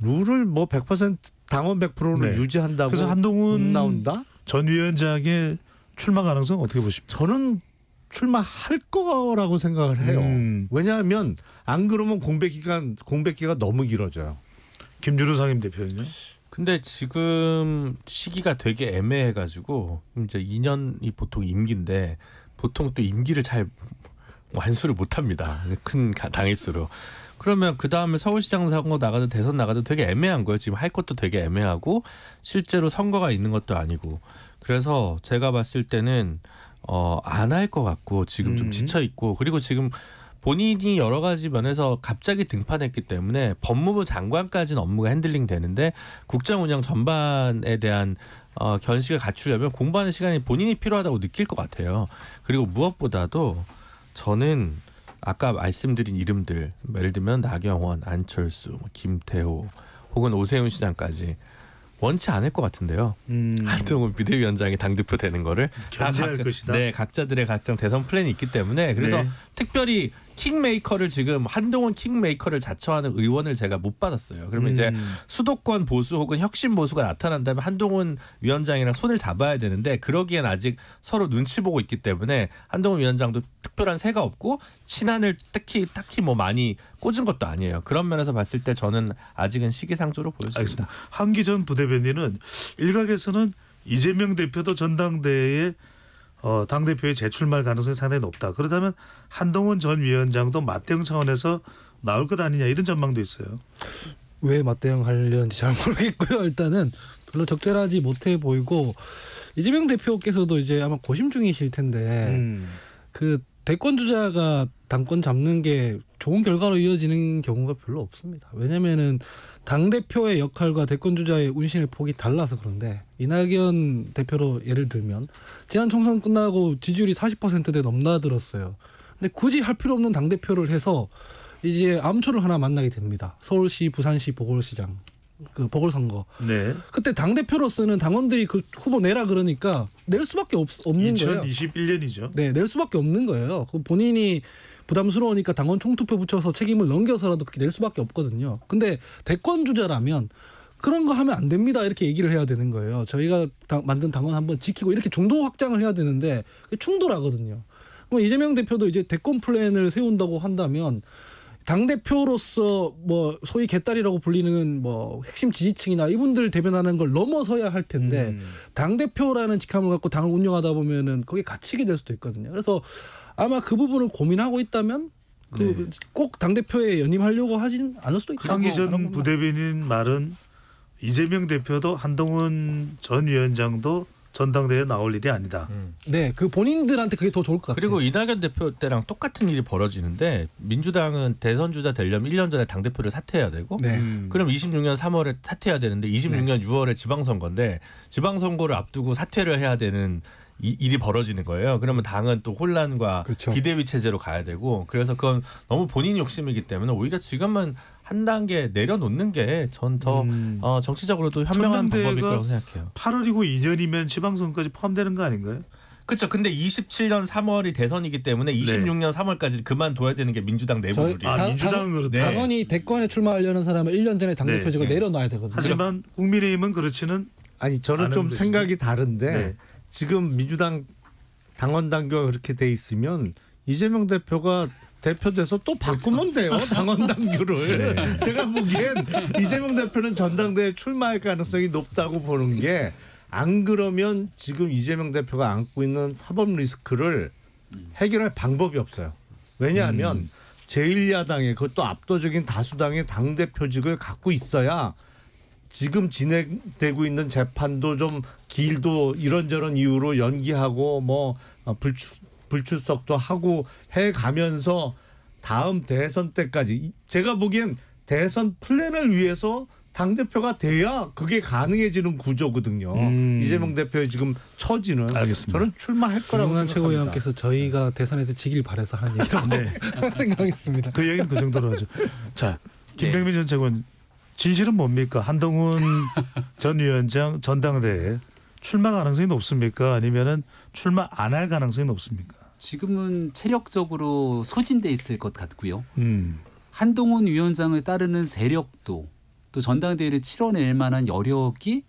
룰을 뭐 100% 당원 100%를 네. 유지한다고 그래서 한동훈 나온다? 전 위원장의 출마 가능성 어떻게 보십니까? 저는 출마할 거라고 생각을 해요. 음. 왜냐하면 안 그러면 공백 기간 공백 기가 너무 길어져요. 김주루 상임 대표는요? 근데 지금 시기가 되게 애매해 가지고 이제 2년이 보통 임기인데 보통 또 임기를 잘 완수를 못 합니다. 큰 당일수록. 그러면 그 다음에 서울시장 선거 나가도 대선 나가도 되게 애매한 거예요. 지금 할 것도 되게 애매하고 실제로 선거가 있는 것도 아니고. 그래서 제가 봤을 때는 어, 안 할 것 같고 지금 좀 음. 지쳐 있고 그리고 지금 본인이 여러 가지 면에서 갑자기 등판했기 때문에 법무부 장관까지는 업무가 핸들링 되는데 국정 운영 전반에 대한 어, 견식을 갖추려면 공부하는 시간이 본인이 필요하다고 느낄 것 같아요. 그리고 무엇보다도 저는 아까 말씀드린 이름들 예를 들면 나경원, 안철수, 뭐 김태호 혹은 오세훈 시장까지 원치 않을 것 같은데요. 음. 한동훈 비대위원장이 당대표 되는 거를 다 각, 것이다. 네, 각자들의 각종 대선 플랜이 있기 때문에 그래서 네. 특별히 킹메이커를 지금 한동훈 킹메이커를 자처하는 의원을 제가 못 받았어요. 그러면 음. 이제 수도권 보수 혹은 혁신 보수가 나타난다면 한동훈 위원장이랑 손을 잡아야 되는데 그러기엔 아직 서로 눈치 보고 있기 때문에 한동훈 위원장도 특별한 새가 없고 친한을 특히 딱히 뭐 많이 꽂은 것도 아니에요. 그런 면에서 봤을 때 저는 아직은 시기상조로 보여집니다. 한기전 부대변인은 일각에서는 이재명 대표도 전당대회에 어, 당대표의재출마 가능성이 상당히 높다. 그렇다면 한동훈 전 위원장도 맞대응 차원에서 나올 것 아니냐 이런 전망도 있어요. 왜 맞대응하려는지 잘 모르겠고요. 일단은 별로 적절하지 못해 보이고 이재명 대표께서도 이제 아마 고심 중이실 텐데 음. 그 대권 주자가 당권 잡는 게 좋은 결과로 이어지는 경우가 별로 없습니다. 왜냐면은 당 대표의 역할과 대권 주자의 운신의 폭이 달라서 그런데 이낙연 대표로 예를 들면 지난 총선 끝나고 지지율이 40%대 넘나들었어요. 근데 굳이 할 필요 없는 당 대표를 해서 이제 암초를 하나 만나게 됩니다. 서울시, 부산시, 보궐시장 그 보궐선거. 네. 그때 당 대표로서는 당원들이 그 후보 내라 그러니까 낼 수밖에 없, 없는 2021년이죠. 거예요. 2021년이죠. 네, 낼 수밖에 없는 거예요. 그 본인이 부담스러우니까 당원 총투표 붙여서 책임을 넘겨서라도 그렇게 낼 수밖에 없거든요. 근데 대권 주자라면 그런 거 하면 안 됩니다. 이렇게 얘기를 해야 되는 거예요. 저희가 당, 만든 당원 한번 지키고 이렇게 중도 확장을 해야 되는데 충돌하거든요. 그럼 이재명 대표도 이제 대권 플랜을 세운다고 한다면 당 대표로서 뭐 소위 개딸이라고 불리는 뭐 핵심 지지층이나 이분들 대변하는 걸 넘어서야 할 텐데 음. 당 대표라는 직함을 갖고 당을 운영하다 보면은 거기에 갇히게 될 수도 있거든요. 그래서 아마 그 부분을 고민하고 있다면 그꼭당 네. 대표에 연임하려고 하진 않을 수도 있다. 강기 전 부대변인 말은 이재명 대표도 한동훈 전 위원장도 전당대회 나올 일이 아니다. 음. 네, 그 본인들한테 그게 더 좋을 것 같아요. 그리고 이낙연 대표 때랑 똑같은 일이 벌어지는데 민주당은 대선 주자 되려면 1년 전에 당 대표를 사퇴해야 되고, 네. 음. 그럼 26년 3월에 사퇴해야 되는데 26년 네. 6월에 지방선거인데 지방선거를 앞두고 사퇴를 해야 되는 이, 일이 벌어지는 거예요. 그러면 당은 또 혼란과 그렇죠. 비대위 체제로 가야 되고 그래서 그건 너무 본인 욕심이기 때문에 오히려 지금은 한 단계 내려놓는 게 전더 음. 어, 정치적으로도 현명한 방법일 거라고 생각해요. 8월이고 2년이면 지방선거까지 포함되는 거 아닌가요? 그렇죠. 근데 27년 3월이 대선이기 때문에 26년 네. 3월까지 그만둬야 되는 게 민주당 내부 룰이에요. 아, 민주당은 그렇 네. 당원이 대권에 출마하려는 사람은 1년 전에 당대 표직을 네. 내려놔야 되거든요. 하지만 국민의힘은 그렇지는 아니 저는 좀 되시죠? 생각이 다른데 네. 지금 민주당 당원 당규가 그렇게 돼 있으면 이재명 대표가 대표돼서 또 바꾸면 돼요 그렇죠. 당원 당규를 네. 제가 보기엔 이재명 대표는 전당대회 출마할 가능성이 높다고 보는 게 안 그러면 지금 이재명 대표가 안고 있는 사법 리스크를 해결할 방법이 없어요 왜냐하면 음. 제1야당의 그것도 압도적인 다수당의 당 대표직을 갖고 있어야 지금 진행되고 있는 재판도 좀 기일도 이런저런 이유로 연기하고 뭐 어, 불출, 불출석도 하고 해 가면서 다음 대선 때까지 제가 보기엔 대선 플랜을 위해서 당 대표가 돼야 그게 가능해지는 구조거든요. 음. 이재명 대표의 지금 처지는 알겠습니다. 저는 출마할 거라고 생각합니다. 최고위원께서 저희가 네. 대선에서 지길 바래서 하는 얘기라고 [laughs] 네. [laughs] 생각했습니다. 그 얘기는 그 정도로 하죠. 자, 네. 김병민 네. 전최고 진실은 뭡니까? 한동훈 [laughs] 전 위원장 전당대회 출마 가능성이 높습니까? 아니면은 출마 안 할 가능성이 높습니까? 지금은 체력적으로 소진돼 있을 것 같고요. 음. 한동훈 위원장을 따르는 세력도 또 전당대회를 치러낼 만한 여력이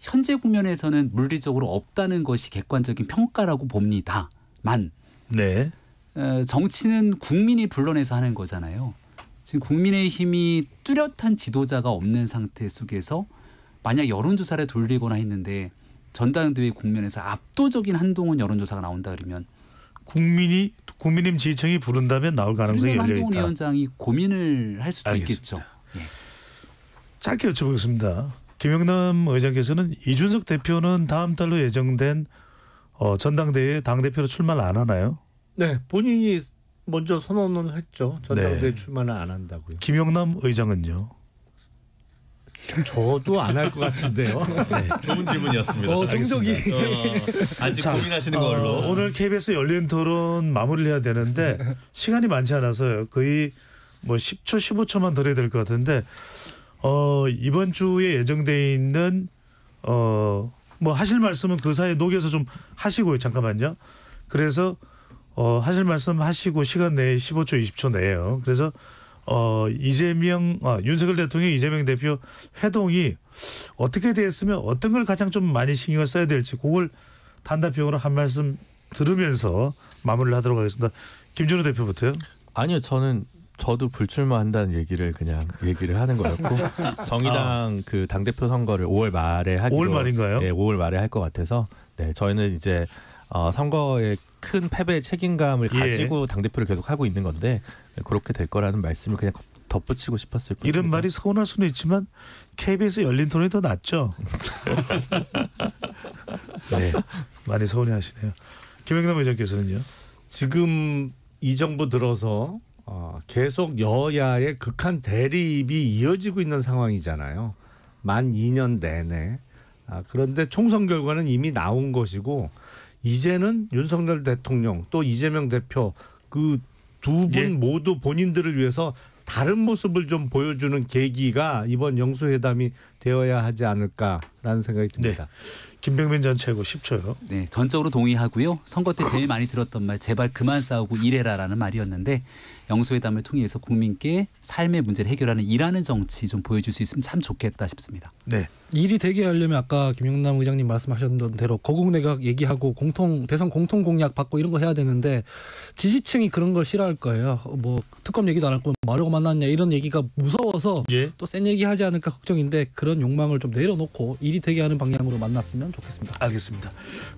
현재 국면에서는 물리적으로 없다는 것이 객관적인 평가라고 봅니다만 네. 어, 정치는 국민이 불러내서 하는 거잖아요. 지금 국민의힘이 뚜렷한 지도자가 없는 상태 속에서 만약 여론조사를 돌리거나 했는데 전당대회 국면에서 압도적인 한동훈 여론조사가 나온다 그러면 국민이 국민님 지지층이 부른다면 나올 가능성이 열려 있다. 한동훈 위원장이 고민을 할 수도 알겠습니다. 있겠죠. 예. 짧게 여쭤보겠습니다. 김영남 의장께서는 이준석 대표는 다음 달로 예정된 어, 전당대회 당 대표로 출마를 안 하나요? 네, 본인이 먼저 선언을 했죠. 전당대회 네. 출마는 안 한다고요. 김영남 의장은요? 저도 안 할 것 같은데요. 네. 좋은 질문이었습니다. 어, 정적이 어, 아직 자, 고민하시는 걸로. 어, 오늘 KBS 열린 토론 마무리를 해야 되는데 시간이 많지 않아서요. 거의 뭐 10초 15초만 더 해야 될 것 같은데 어, 이번 주에 예정돼 있는 어, 뭐 하실 말씀은 그 사이에 녹여서 좀 하시고요. 잠깐만요. 그래서 어, 하실 말씀 하시고 시간 내에 15초 20초 내에요. 그래서 어, 이재명, 아, 윤석열 대통령 이재명 대표 회동이 어떻게 됐으면 어떤 걸 가장 좀 많이 신경을 써야 될지 그걸 단답형으로 한 말씀 들으면서 마무리를 하도록 하겠습니다. 김준호 대표부터요. 아니요, 저는 저도 불출마한다는 얘기를 그냥 얘기를 하는 거였고 [laughs] 정의당 아. 그 당대표 선거를 5월 말에 하기로 5월 말인가요? 네, 예, 5월 말에 할 것 같아서 네, 저희는 이제 어, 선거에 큰 패배의 책임감을 예. 가지고 예. 당 대표를 계속 하고 있는 건데 그렇게 될 거라는 말씀을 그냥 덧붙이고 싶었을 뿐 이런 말이 서운할 수는 있지만 KBS 열린 토론이 더 낫죠. [laughs] 네, 많이 서운해하시네요. 김영남 의장께서는요. 지금 이 정부 들어서 어, 계속 여야의 극한 대립이 이어지고 있는 상황이잖아요. 만 2년 내내. 아, 그런데 총선 결과는 이미 나온 것이고 이제는 윤석열 대통령 또 이재명 대표 그 두분 예. 모두 본인들을 위해서 다른 모습을 좀 보여주는 계기가 이번 영수회담이 되어야 하지 않을까라는 생각이 네. 듭니다. 네. 김병민 전 최고 10초요. 네, 전적으로 동의하고요. 선거 때 제일 많이 들었던 말 제발 그만 싸우고 일해라라는 말이었는데 영수회담을 통해서 국민께 삶의 문제를 해결하는 일하는 정치 좀 보여줄 수 있으면 참 좋겠다 싶습니다. 네. 일이 되게 하려면 아까 김영남 의장님 말씀하셨던 대로 거국내각 얘기하고 공통 대선 공통 공약 받고 이런 거 해야 되는데 지지층이 그런 걸 싫어할 거예요. 뭐 특검 얘기도 안 했고 뭐하고 만났냐 이런 얘기가 무서워서 예. 또센 얘기 하지 않을까 걱정인데 그런 욕망을 좀 내려놓고 일이 되게 하는 방향으로 만났으면 좋겠습니다. 알겠습니다.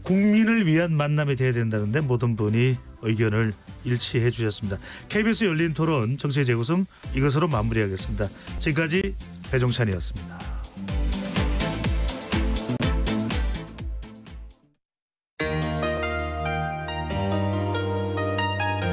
국민을 위한 만남이 돼야 된다는데 모든 분이 의견을 일치해 주셨습니다. KBS 열린 토론 정치 재구성 이것으로 마무리하겠습니다. 지금까지 배종찬이었습니다.